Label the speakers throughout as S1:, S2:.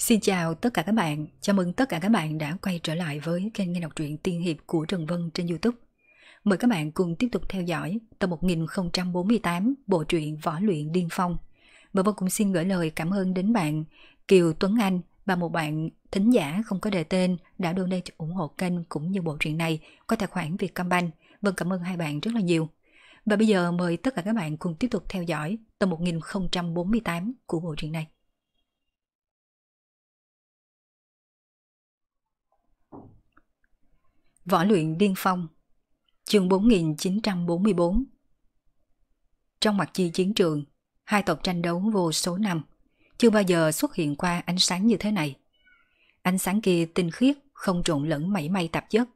S1: Xin chào tất cả các bạn, chào mừng tất cả các bạn đã quay trở lại với kênh nghe đọc truyện tiên hiệp của Trần Vân trên Youtube. Mời các bạn cùng tiếp tục theo dõi tập 1048 bộ truyện Võ Luyện Điên Phong. Và Vân cũng xin gửi lời cảm ơn đến bạn Kiều Tuấn Anh và một bạn thính giả không có đề tên đã donate ủng hộ kênh cũng như bộ truyện này qua tài khoản Vietcombank. Vâng cảm ơn hai bạn rất là nhiều. Và bây giờ mời tất cả các bạn cùng tiếp tục theo dõi tập 1048 của bộ truyện này. Võ luyện điên phong Chương 4944 Trong mặt chi chiến trường, hai tộc tranh đấu vô số năm, chưa bao giờ xuất hiện qua ánh sáng như thế này. Ánh sáng kia tinh khiết, không trộn lẫn mảy may tạp chất,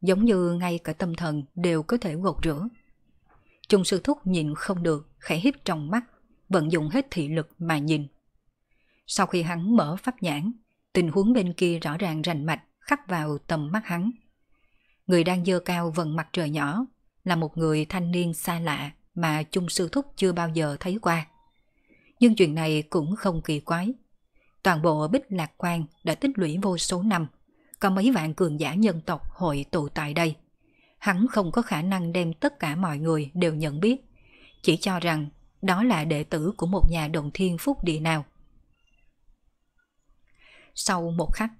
S1: giống như ngay cả tâm thần đều có thể gột rửa. Trung sư thúc nhìn không được, khẽ hiếp trong mắt, vận dụng hết thị lực mà nhìn. Sau khi hắn mở pháp nhãn, tình huống bên kia rõ ràng rành mạch khắc vào tầm mắt hắn người đang dơ cao vần mặt trời nhỏ, là một người thanh niên xa lạ mà chung sư thúc chưa bao giờ thấy qua. Nhưng chuyện này cũng không kỳ quái. Toàn bộ bích lạc quan đã tích lũy vô số năm, có mấy vạn cường giả nhân tộc hội tụ tại đây. Hắn không có khả năng đem tất cả mọi người đều nhận biết, chỉ cho rằng đó là đệ tử của một nhà đồng thiên phúc địa nào. Sau một khắc,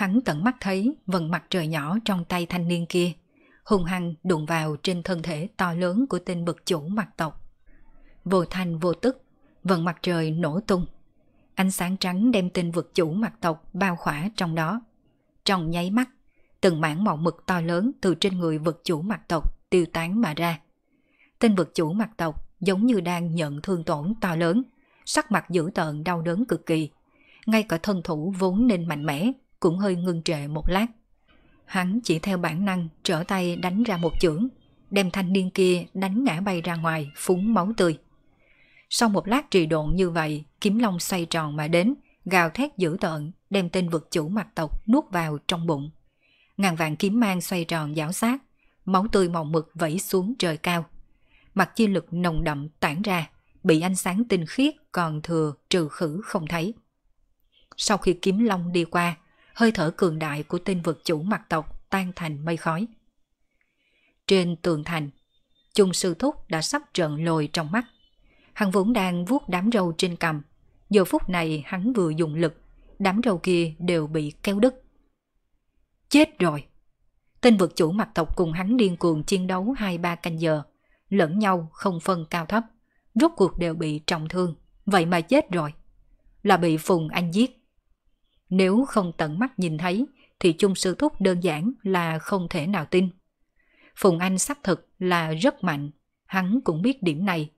S1: Hắn tận mắt thấy vần mặt trời nhỏ trong tay thanh niên kia, hung hăng đụng vào trên thân thể to lớn của tên bậc chủ mặt tộc. Vô thanh vô tức, vần mặt trời nổ tung. Ánh sáng trắng đem tên vực chủ mặt tộc bao khỏa trong đó. Trong nháy mắt, từng mảng màu mực to lớn từ trên người vực chủ mặt tộc tiêu tán mà ra. Tên vực chủ mặt tộc giống như đang nhận thương tổn to lớn, sắc mặt dữ tợn đau đớn cực kỳ. Ngay cả thân thủ vốn nên mạnh mẽ cũng hơi ngưng trệ một lát. Hắn chỉ theo bản năng trở tay đánh ra một chưởng, đem thanh niên kia đánh ngã bay ra ngoài, phúng máu tươi. Sau một lát trì độn như vậy, kiếm long xoay tròn mà đến, gào thét dữ tợn, đem tên vực chủ mặt tộc nuốt vào trong bụng. Ngàn vạn kiếm mang xoay tròn giáo sát, máu tươi màu mực vẫy xuống trời cao. Mặt chi lực nồng đậm tản ra, bị ánh sáng tinh khiết còn thừa trừ khử không thấy. Sau khi kiếm long đi qua, hơi thở cường đại của tên vực chủ mặt tộc tan thành mây khói. Trên tường thành, chung sư thúc đã sắp trận lồi trong mắt. Hắn vốn đang vuốt đám râu trên cằm. Giờ phút này hắn vừa dùng lực, đám râu kia đều bị kéo đứt. Chết rồi! Tên vực chủ mặt tộc cùng hắn điên cuồng chiến đấu 2-3 canh giờ, lẫn nhau không phân cao thấp, rốt cuộc đều bị trọng thương, vậy mà chết rồi. Là bị Phùng Anh giết. Nếu không tận mắt nhìn thấy, thì chung sư thúc đơn giản là không thể nào tin. Phùng Anh xác thực là rất mạnh, hắn cũng biết điểm này.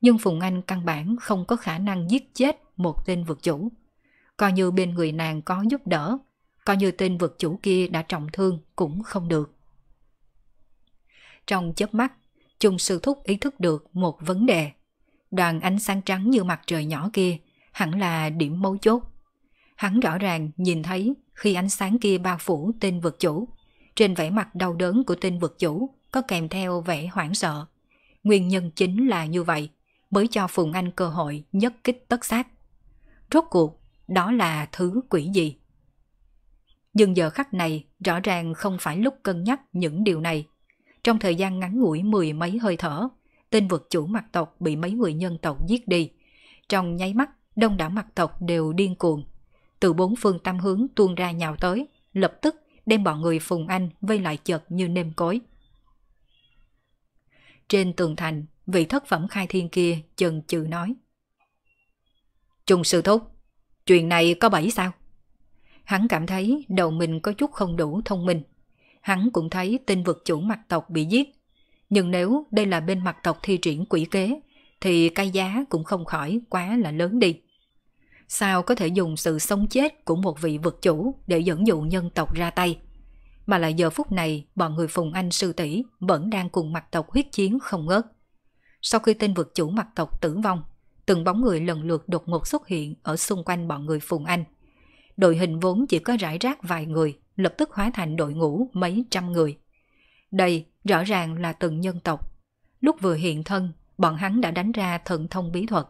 S1: Nhưng Phùng Anh căn bản không có khả năng giết chết một tên vực chủ. Coi như bên người nàng có giúp đỡ, coi như tên vực chủ kia đã trọng thương cũng không được. Trong chớp mắt, chung sư thúc ý thức được một vấn đề. Đoàn ánh sáng trắng như mặt trời nhỏ kia hẳn là điểm mấu chốt Hắn rõ ràng nhìn thấy khi ánh sáng kia bao phủ tên vật chủ. Trên vẻ mặt đau đớn của tên vật chủ có kèm theo vẻ hoảng sợ. Nguyên nhân chính là như vậy mới cho Phùng Anh cơ hội nhất kích tất sát. Rốt cuộc, đó là thứ quỷ gì? Nhưng giờ khắc này rõ ràng không phải lúc cân nhắc những điều này. Trong thời gian ngắn ngủi mười mấy hơi thở, tên vực chủ mặt tộc bị mấy người nhân tộc giết đi. Trong nháy mắt, đông đảo mặt tộc đều điên cuồng từ bốn phương tam hướng tuôn ra nhào tới, lập tức đem bọn người Phùng Anh vây lại chật như nêm cối. Trên tường thành, vị thất phẩm khai thiên kia chần chừ nói. Trùng sư thúc, chuyện này có bẫy sao? Hắn cảm thấy đầu mình có chút không đủ thông minh. Hắn cũng thấy tên vực chủ mặt tộc bị giết. Nhưng nếu đây là bên mặt tộc thi triển quỷ kế, thì cái giá cũng không khỏi quá là lớn đi sao có thể dùng sự sống chết của một vị vực chủ để dẫn dụ nhân tộc ra tay. Mà lại giờ phút này, bọn người Phùng Anh sư tỷ vẫn đang cùng mặt tộc huyết chiến không ngớt. Sau khi tên vực chủ mặt tộc tử vong, từng bóng người lần lượt đột ngột xuất hiện ở xung quanh bọn người Phùng Anh. Đội hình vốn chỉ có rải rác vài người, lập tức hóa thành đội ngũ mấy trăm người. Đây rõ ràng là từng nhân tộc. Lúc vừa hiện thân, bọn hắn đã đánh ra thần thông bí thuật,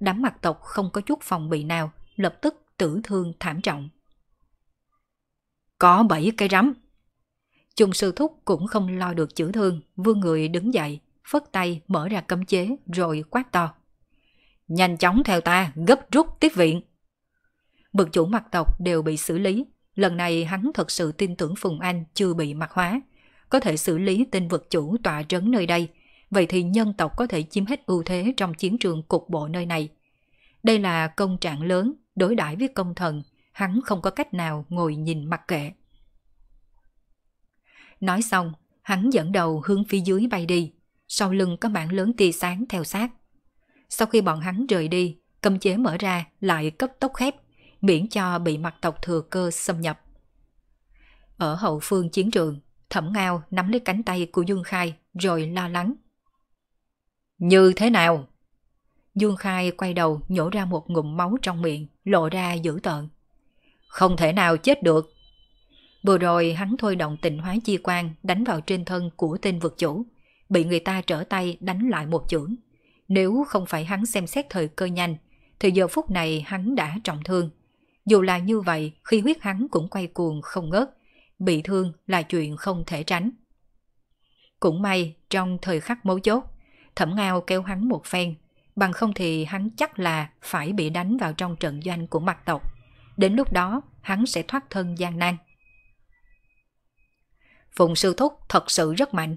S1: đám mặt tộc không có chút phòng bị nào, lập tức tử thương thảm trọng. Có bảy cây rắm. Chung sư thúc cũng không lo được chữa thương, vương người đứng dậy, phất tay mở ra cấm chế rồi quát to. Nhanh chóng theo ta, gấp rút tiếp viện. Bực chủ mặt tộc đều bị xử lý, lần này hắn thật sự tin tưởng Phùng Anh chưa bị mặt hóa, có thể xử lý tên vật chủ tọa trấn nơi đây – vậy thì nhân tộc có thể chiếm hết ưu thế trong chiến trường cục bộ nơi này. Đây là công trạng lớn, đối đãi với công thần, hắn không có cách nào ngồi nhìn mặc kệ. Nói xong, hắn dẫn đầu hướng phía dưới bay đi, sau lưng có mảng lớn tia sáng theo sát. Sau khi bọn hắn rời đi, cầm chế mở ra lại cấp tốc khép, miễn cho bị mặt tộc thừa cơ xâm nhập. Ở hậu phương chiến trường, Thẩm Ngao nắm lấy cánh tay của Dương Khai rồi lo lắng như thế nào? Dương Khai quay đầu nhổ ra một ngụm máu trong miệng, lộ ra dữ tợn. Không thể nào chết được. Vừa rồi hắn thôi động tịnh hóa chi quan đánh vào trên thân của tên vực chủ, bị người ta trở tay đánh lại một chưởng. Nếu không phải hắn xem xét thời cơ nhanh, thì giờ phút này hắn đã trọng thương. Dù là như vậy, khi huyết hắn cũng quay cuồng không ngớt, bị thương là chuyện không thể tránh. Cũng may, trong thời khắc mấu chốt, Thẩm Ngao kêu hắn một phen, bằng không thì hắn chắc là phải bị đánh vào trong trận doanh của mặt tộc. Đến lúc đó, hắn sẽ thoát thân gian nan. Phùng sư thúc thật sự rất mạnh.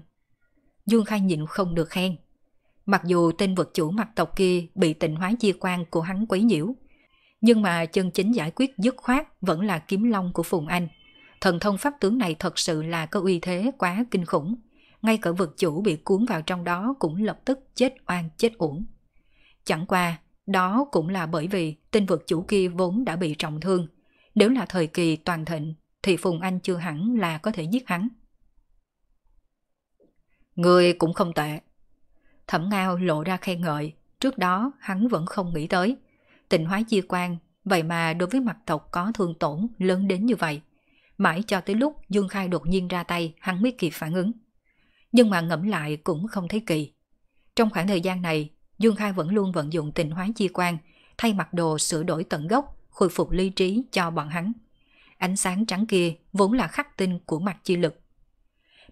S1: Dương Khai nhịn không được khen. Mặc dù tên vật chủ mặt tộc kia bị tịnh hóa di quan của hắn quấy nhiễu, nhưng mà chân chính giải quyết dứt khoát vẫn là kiếm long của Phùng Anh. Thần thông pháp tướng này thật sự là có uy thế quá kinh khủng ngay cả vực chủ bị cuốn vào trong đó cũng lập tức chết oan chết uổng. Chẳng qua, đó cũng là bởi vì tinh vực chủ kia vốn đã bị trọng thương. Nếu là thời kỳ toàn thịnh, thì Phùng Anh chưa hẳn là có thể giết hắn. Người cũng không tệ. Thẩm Ngao lộ ra khen ngợi, trước đó hắn vẫn không nghĩ tới. Tình hóa di quan, vậy mà đối với mặt tộc có thương tổn lớn đến như vậy. Mãi cho tới lúc Dương Khai đột nhiên ra tay, hắn mới kịp phản ứng nhưng mà ngẫm lại cũng không thấy kỳ. Trong khoảng thời gian này, Dương Khai vẫn luôn vận dụng tình hóa chi quan, thay mặc đồ sửa đổi tận gốc, khôi phục ly trí cho bọn hắn. Ánh sáng trắng kia vốn là khắc tinh của mặt chi lực.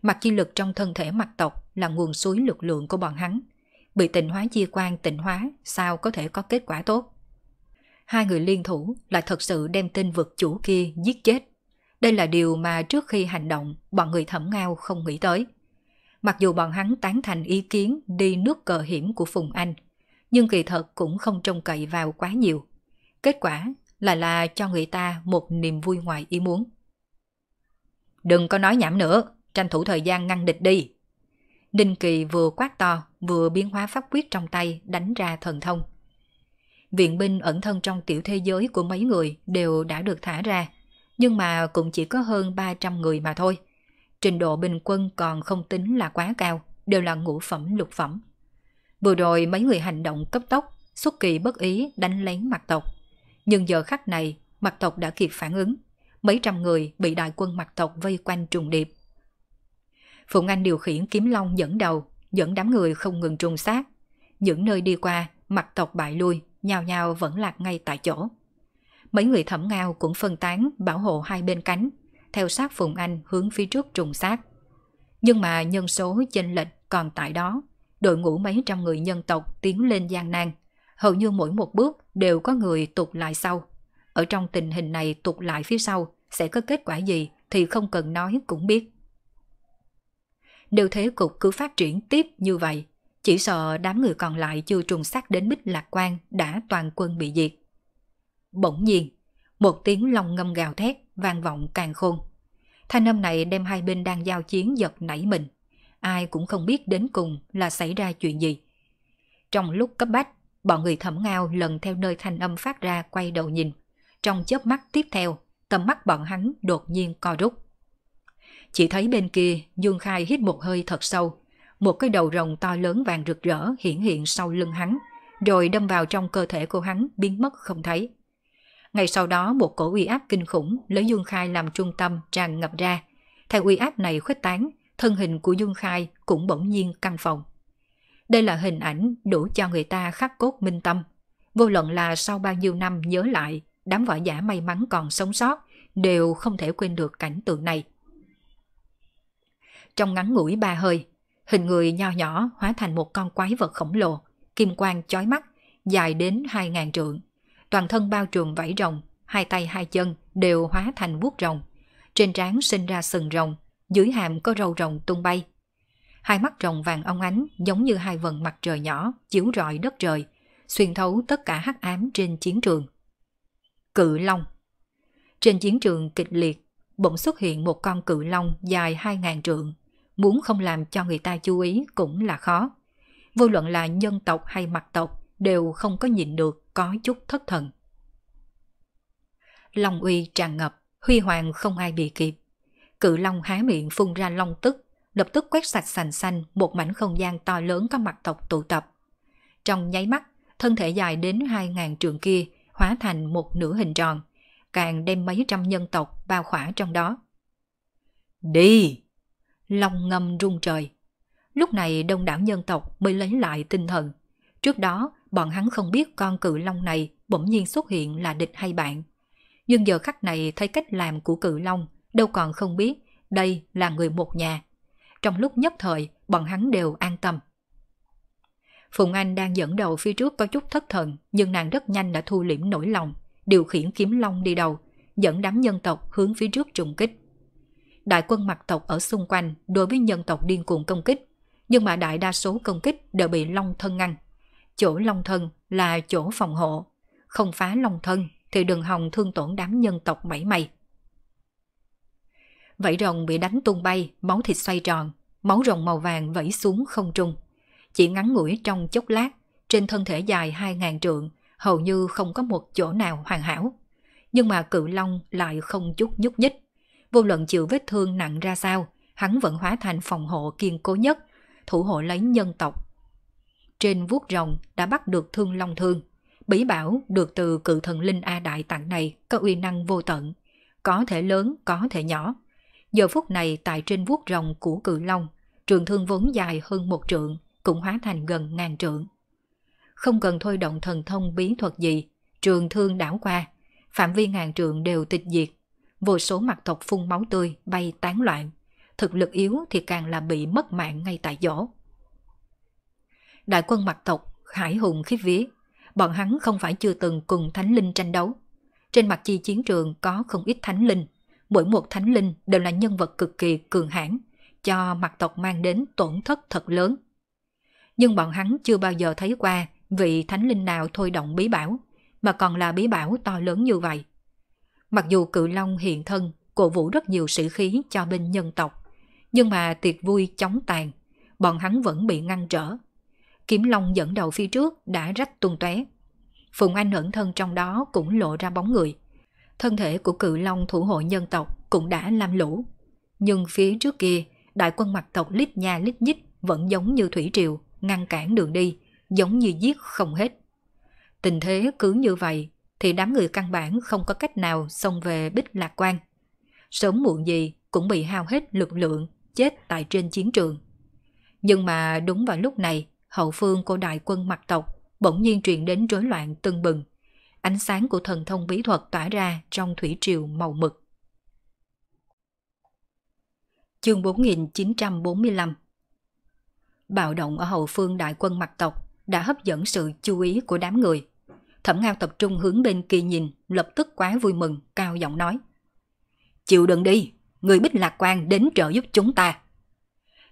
S1: Mặt chi lực trong thân thể mặt tộc là nguồn suối lực lượng của bọn hắn. Bị tình hóa chi quan tình hóa sao có thể có kết quả tốt. Hai người liên thủ lại thật sự đem tên vực chủ kia giết chết. Đây là điều mà trước khi hành động bọn người thẩm ngao không nghĩ tới mặc dù bọn hắn tán thành ý kiến đi nước cờ hiểm của Phùng Anh, nhưng kỳ thật cũng không trông cậy vào quá nhiều. Kết quả là là cho người ta một niềm vui ngoài ý muốn. Đừng có nói nhảm nữa, tranh thủ thời gian ngăn địch đi. Đinh Kỳ vừa quát to, vừa biến hóa pháp quyết trong tay đánh ra thần thông. Viện binh ẩn thân trong tiểu thế giới của mấy người đều đã được thả ra, nhưng mà cũng chỉ có hơn 300 người mà thôi – trình độ bình quân còn không tính là quá cao, đều là ngũ phẩm lục phẩm. Vừa rồi mấy người hành động cấp tốc, xuất kỳ bất ý đánh lén mặt tộc. Nhưng giờ khắc này, mặt tộc đã kịp phản ứng. Mấy trăm người bị đại quân mặt tộc vây quanh trùng điệp. Phụng Anh điều khiển kiếm long dẫn đầu, dẫn đám người không ngừng trùng sát. Những nơi đi qua, mặt tộc bại lui, nhào nhào vẫn lạc ngay tại chỗ. Mấy người thẩm ngao cũng phân tán bảo hộ hai bên cánh, theo sát Phùng Anh hướng phía trước trùng sát. Nhưng mà nhân số chênh lệch còn tại đó, đội ngũ mấy trăm người nhân tộc tiến lên gian nan, hầu như mỗi một bước đều có người tụt lại sau. Ở trong tình hình này tụt lại phía sau sẽ có kết quả gì thì không cần nói cũng biết. Nếu thế cục cứ phát triển tiếp như vậy, chỉ sợ đám người còn lại chưa trùng sát đến bích lạc quan đã toàn quân bị diệt. Bỗng nhiên, một tiếng long ngâm gào thét vang vọng càng khôn. Thanh âm này đem hai bên đang giao chiến giật nảy mình. Ai cũng không biết đến cùng là xảy ra chuyện gì. Trong lúc cấp bách, bọn người thẩm ngao lần theo nơi thanh âm phát ra quay đầu nhìn. Trong chớp mắt tiếp theo, tầm mắt bọn hắn đột nhiên co rút. Chỉ thấy bên kia, Dương Khai hít một hơi thật sâu. Một cái đầu rồng to lớn vàng rực rỡ hiển hiện sau lưng hắn, rồi đâm vào trong cơ thể của hắn biến mất không thấy. Ngay sau đó một cổ uy áp kinh khủng lấy Dương Khai làm trung tâm tràn ngập ra. Theo uy áp này khuếch tán, thân hình của Dương Khai cũng bỗng nhiên căng phòng. Đây là hình ảnh đủ cho người ta khắc cốt minh tâm. Vô luận là sau bao nhiêu năm nhớ lại, đám võ giả may mắn còn sống sót đều không thể quên được cảnh tượng này. Trong ngắn ngủi ba hơi, hình người nho nhỏ hóa thành một con quái vật khổng lồ, kim quang chói mắt, dài đến hai ngàn trượng toàn thân bao trùm vảy rồng, hai tay hai chân đều hóa thành vuốt rồng. Trên trán sinh ra sừng rồng, dưới hàm có râu rồng tung bay. Hai mắt rồng vàng ông ánh giống như hai vần mặt trời nhỏ chiếu rọi đất trời, xuyên thấu tất cả hắc ám trên chiến trường. Cự Long Trên chiến trường kịch liệt, bỗng xuất hiện một con cự long dài hai ngàn trượng. Muốn không làm cho người ta chú ý cũng là khó. Vô luận là nhân tộc hay mặt tộc, đều không có nhìn được có chút thất thần. Long uy tràn ngập, huy hoàng không ai bị kịp. Cự long há miệng phun ra long tức, lập tức quét sạch sành xanh một mảnh không gian to lớn có mặt tộc tụ tập. Trong nháy mắt, thân thể dài đến 2.000 trường kia hóa thành một nửa hình tròn, càng đem mấy trăm nhân tộc bao khỏa trong đó. Đi! Long ngâm rung trời. Lúc này đông đảo nhân tộc mới lấy lại tinh thần. Trước đó, bọn hắn không biết con cự long này bỗng nhiên xuất hiện là địch hay bạn. Nhưng giờ khắc này thấy cách làm của cự long, đâu còn không biết đây là người một nhà. Trong lúc nhất thời, bọn hắn đều an tâm. Phùng Anh đang dẫn đầu phía trước có chút thất thần, nhưng nàng rất nhanh đã thu liễm nỗi lòng, điều khiển kiếm long đi đầu, dẫn đám nhân tộc hướng phía trước trùng kích. Đại quân mặt tộc ở xung quanh đối với nhân tộc điên cuồng công kích, nhưng mà đại đa số công kích đều bị long thân ngăn chỗ long thân là chỗ phòng hộ. Không phá long thân thì đừng hòng thương tổn đám nhân tộc mảy may. Vảy rồng bị đánh tung bay, máu thịt xoay tròn, máu rồng màu vàng vẫy xuống không trung. Chỉ ngắn ngủi trong chốc lát, trên thân thể dài hai ngàn trượng, hầu như không có một chỗ nào hoàn hảo. Nhưng mà cự long lại không chút nhúc nhích. Vô luận chịu vết thương nặng ra sao, hắn vẫn hóa thành phòng hộ kiên cố nhất, thủ hộ lấy nhân tộc trên vuốt rồng đã bắt được thương long thương. Bí bảo được từ cự thần linh A Đại tặng này có uy năng vô tận, có thể lớn, có thể nhỏ. Giờ phút này tại trên vuốt rồng của cự long, trường thương vốn dài hơn một trượng, cũng hóa thành gần ngàn trượng. Không cần thôi động thần thông bí thuật gì, trường thương đảo qua, phạm vi ngàn trượng đều tịch diệt. Vô số mặt tộc phun máu tươi bay tán loạn, thực lực yếu thì càng là bị mất mạng ngay tại chỗ đại quân mặt tộc, hải hùng khiếp vía. Bọn hắn không phải chưa từng cùng thánh linh tranh đấu. Trên mặt chi chiến trường có không ít thánh linh. Mỗi một thánh linh đều là nhân vật cực kỳ cường hãn, cho mặt tộc mang đến tổn thất thật lớn. Nhưng bọn hắn chưa bao giờ thấy qua vị thánh linh nào thôi động bí bảo, mà còn là bí bảo to lớn như vậy. Mặc dù cự long hiện thân cổ vũ rất nhiều sĩ khí cho bên nhân tộc, nhưng mà tiệc vui chóng tàn, bọn hắn vẫn bị ngăn trở, kiếm long dẫn đầu phía trước đã rách tung tóe. Phùng Anh ẩn thân trong đó cũng lộ ra bóng người. Thân thể của cự long thủ hộ nhân tộc cũng đã lam lũ. Nhưng phía trước kia, đại quân mặt tộc lít nha lít nhít vẫn giống như thủy triều, ngăn cản đường đi, giống như giết không hết. Tình thế cứ như vậy thì đám người căn bản không có cách nào xông về bích lạc quan. Sớm muộn gì cũng bị hao hết lực lượng, chết tại trên chiến trường. Nhưng mà đúng vào lúc này, hậu phương của đại quân mặt tộc bỗng nhiên truyền đến rối loạn tưng bừng. Ánh sáng của thần thông bí thuật tỏa ra trong thủy triều màu mực. Chương 4945 Bạo động ở hậu phương đại quân mặt tộc đã hấp dẫn sự chú ý của đám người. Thẩm ngao tập trung hướng bên kỳ nhìn, lập tức quá vui mừng, cao giọng nói. Chịu đựng đi, người bích lạc quan đến trợ giúp chúng ta.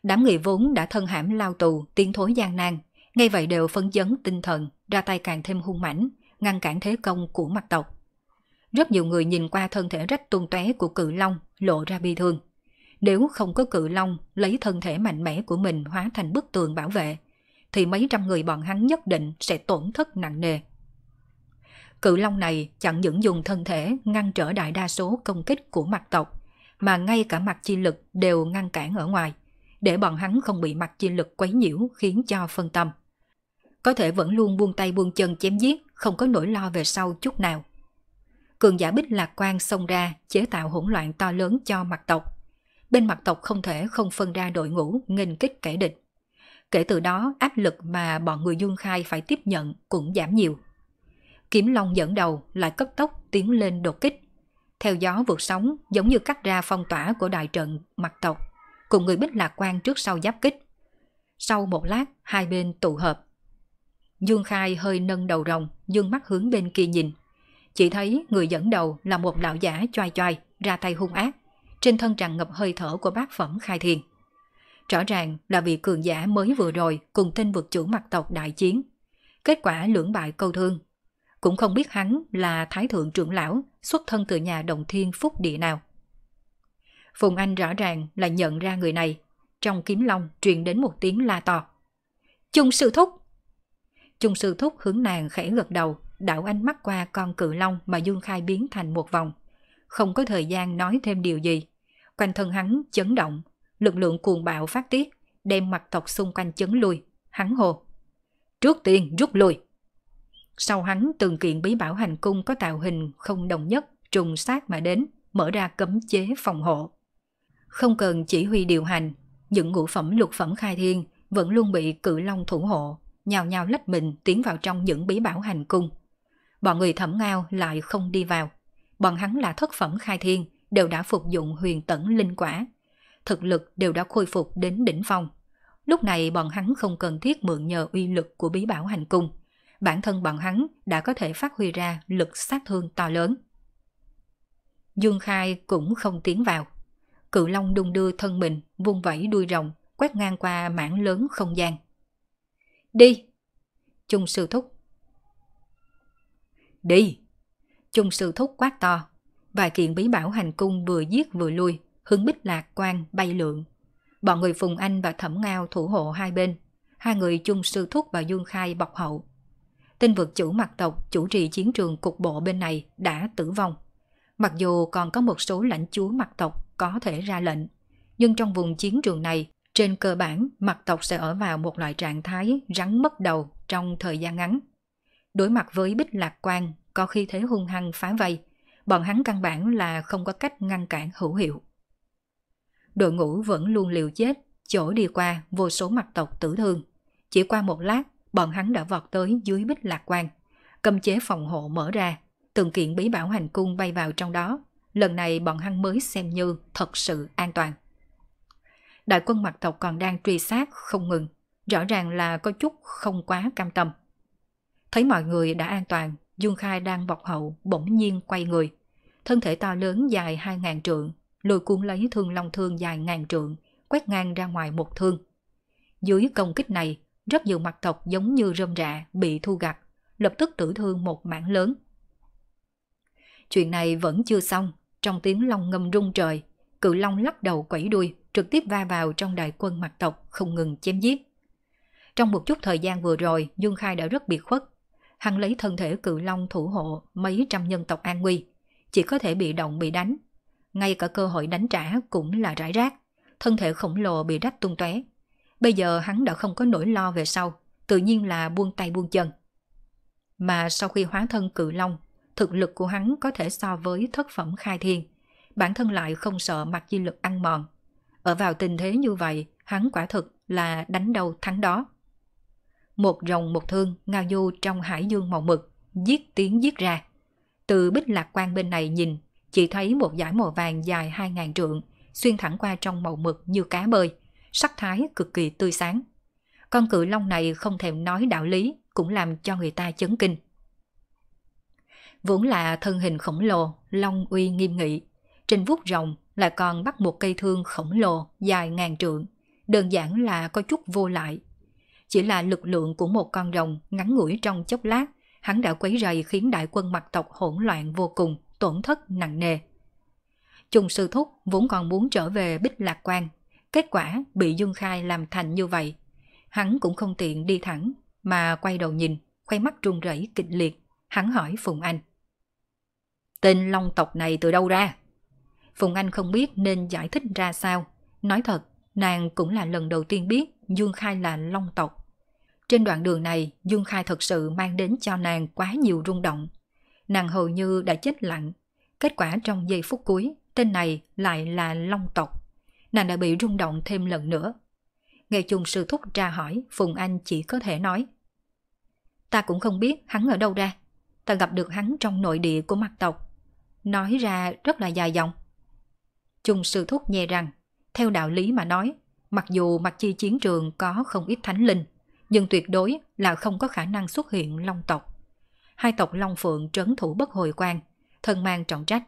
S1: Đám người vốn đã thân hãm lao tù, tiến thối gian nan, ngay vậy đều phấn chấn tinh thần, ra tay càng thêm hung mãnh, ngăn cản thế công của mặt tộc. Rất nhiều người nhìn qua thân thể rách tung tóe của cự long lộ ra bi thương. Nếu không có cự long lấy thân thể mạnh mẽ của mình hóa thành bức tường bảo vệ, thì mấy trăm người bọn hắn nhất định sẽ tổn thất nặng nề. Cự long này chẳng những dùng thân thể ngăn trở đại đa số công kích của mặt tộc, mà ngay cả mặt chi lực đều ngăn cản ở ngoài để bọn hắn không bị mặt chi lực quấy nhiễu khiến cho phân tâm. Có thể vẫn luôn buông tay buông chân chém giết, không có nỗi lo về sau chút nào. Cường giả bích lạc quan xông ra, chế tạo hỗn loạn to lớn cho mặt tộc. Bên mặt tộc không thể không phân ra đội ngũ nghênh kích kẻ địch. Kể từ đó, áp lực mà bọn người Dương Khai phải tiếp nhận cũng giảm nhiều. Kiếm Long dẫn đầu lại cấp tốc tiến lên đột kích. Theo gió vượt sóng giống như cắt ra phong tỏa của đại trận mặt tộc cùng người biết lạc quan trước sau giáp kích. Sau một lát, hai bên tụ hợp. Dương Khai hơi nâng đầu rồng, dương mắt hướng bên kia nhìn. Chỉ thấy người dẫn đầu là một lão giả choai choai, ra tay hung ác. Trên thân tràn ngập hơi thở của bác phẩm khai thiền. Rõ ràng là vị cường giả mới vừa rồi cùng tên vực chủ mặt tộc đại chiến. Kết quả lưỡng bại câu thương. Cũng không biết hắn là thái thượng trưởng lão, xuất thân từ nhà đồng thiên phúc địa nào. Phùng Anh rõ ràng là nhận ra người này. Trong kiếm long truyền đến một tiếng la to. Chung sư thúc! Chung sư thúc hướng nàng khẽ gật đầu, đảo ánh mắt qua con cự long mà Dương Khai biến thành một vòng. Không có thời gian nói thêm điều gì. Quanh thân hắn chấn động, lực lượng cuồng bạo phát tiết, đem mặt tộc xung quanh chấn lui. Hắn hồ. Trước tiên rút lui. Sau hắn từng kiện bí bảo hành cung có tạo hình không đồng nhất trùng sát mà đến, mở ra cấm chế phòng hộ. Không cần chỉ huy điều hành, những ngũ phẩm lục phẩm khai thiên vẫn luôn bị cự long thủ hộ, nhào nhào lách mình tiến vào trong những bí bảo hành cung. Bọn người thẩm ngao lại không đi vào. Bọn hắn là thất phẩm khai thiên, đều đã phục dụng huyền tẩn linh quả. Thực lực đều đã khôi phục đến đỉnh phong. Lúc này bọn hắn không cần thiết mượn nhờ uy lực của bí bảo hành cung. Bản thân bọn hắn đã có thể phát huy ra lực sát thương to lớn. Dương Khai cũng không tiến vào cự long đung đưa thân mình, vung vẩy đuôi rồng, quét ngang qua mảng lớn không gian. Đi! Trung sư thúc. Đi! Trung sư thúc quát to. Vài kiện bí bảo hành cung vừa giết vừa lui, hướng bích lạc quan bay lượn. Bọn người Phùng Anh và Thẩm Ngao thủ hộ hai bên. Hai người Trung sư thúc và Dương Khai bọc hậu. Tinh vực chủ mặt tộc chủ trì chiến trường cục bộ bên này đã tử vong. Mặc dù còn có một số lãnh chúa mặt tộc có thể ra lệnh. Nhưng trong vùng chiến trường này, trên cơ bản mặt tộc sẽ ở vào một loại trạng thái rắn mất đầu trong thời gian ngắn. Đối mặt với bích lạc quan có khi thế hung hăng phá vây, bọn hắn căn bản là không có cách ngăn cản hữu hiệu. Đội ngũ vẫn luôn liều chết, chỗ đi qua vô số mặt tộc tử thương. Chỉ qua một lát, bọn hắn đã vọt tới dưới bích lạc quan. Cầm chế phòng hộ mở ra, từng kiện bí bảo hành cung bay vào trong đó, lần này bọn hắn mới xem như thật sự an toàn. Đại quân mặt tộc còn đang truy sát không ngừng, rõ ràng là có chút không quá cam tâm. Thấy mọi người đã an toàn, Dương Khai đang bọc hậu bỗng nhiên quay người. Thân thể to lớn dài hai ngàn trượng, lùi cuốn lấy thương long thương dài ngàn trượng, quét ngang ra ngoài một thương. Dưới công kích này, rất nhiều mặt tộc giống như rơm rạ bị thu gặt, lập tức tử thương một mảng lớn. Chuyện này vẫn chưa xong, trong tiếng long ngâm rung trời, cự long lắc đầu quẩy đuôi, trực tiếp va vào trong đại quân mặt tộc không ngừng chém giết. Trong một chút thời gian vừa rồi, Dương Khai đã rất biệt khuất. Hắn lấy thân thể cự long thủ hộ mấy trăm nhân tộc an nguy, chỉ có thể bị động bị đánh. Ngay cả cơ hội đánh trả cũng là rải rác, thân thể khổng lồ bị rách tung tóe. Bây giờ hắn đã không có nỗi lo về sau, tự nhiên là buông tay buông chân. Mà sau khi hóa thân cự long thực lực của hắn có thể so với thất phẩm khai thiên. Bản thân lại không sợ mặt di lực ăn mòn. Ở vào tình thế như vậy, hắn quả thực là đánh đầu thắng đó. Một rồng một thương ngao du trong hải dương màu mực, giết tiếng giết ra. Từ bích lạc quan bên này nhìn, chỉ thấy một dải màu vàng dài 2.000 trượng, xuyên thẳng qua trong màu mực như cá bơi, sắc thái cực kỳ tươi sáng. Con cự long này không thèm nói đạo lý, cũng làm cho người ta chấn kinh vốn là thân hình khổng lồ, long uy nghiêm nghị. Trên vuốt rồng lại còn bắt một cây thương khổng lồ dài ngàn trượng, đơn giản là có chút vô lại. Chỉ là lực lượng của một con rồng ngắn ngủi trong chốc lát, hắn đã quấy rầy khiến đại quân mặt tộc hỗn loạn vô cùng, tổn thất nặng nề. Trung sư thúc vốn còn muốn trở về bích lạc quan, kết quả bị Dương Khai làm thành như vậy. Hắn cũng không tiện đi thẳng, mà quay đầu nhìn, khoe mắt run rẩy kịch liệt, hắn hỏi Phùng Anh. Tên long tộc này từ đâu ra? Phùng Anh không biết nên giải thích ra sao. Nói thật, nàng cũng là lần đầu tiên biết Dương Khai là long tộc. Trên đoạn đường này, Dương Khai thật sự mang đến cho nàng quá nhiều rung động. Nàng hầu như đã chết lặng. Kết quả trong giây phút cuối, tên này lại là long tộc. Nàng đã bị rung động thêm lần nữa. Nghe chung sư thúc ra hỏi, Phùng Anh chỉ có thể nói. Ta cũng không biết hắn ở đâu ra. Ta gặp được hắn trong nội địa của mặt tộc. Nói ra rất là dài dòng. Trung sư thúc nhẹ rằng, theo đạo lý mà nói, mặc dù mặt chi chiến trường có không ít thánh linh, nhưng tuyệt đối là không có khả năng xuất hiện long tộc. Hai tộc Long Phượng trấn thủ bất hồi quan, thân mang trọng trách.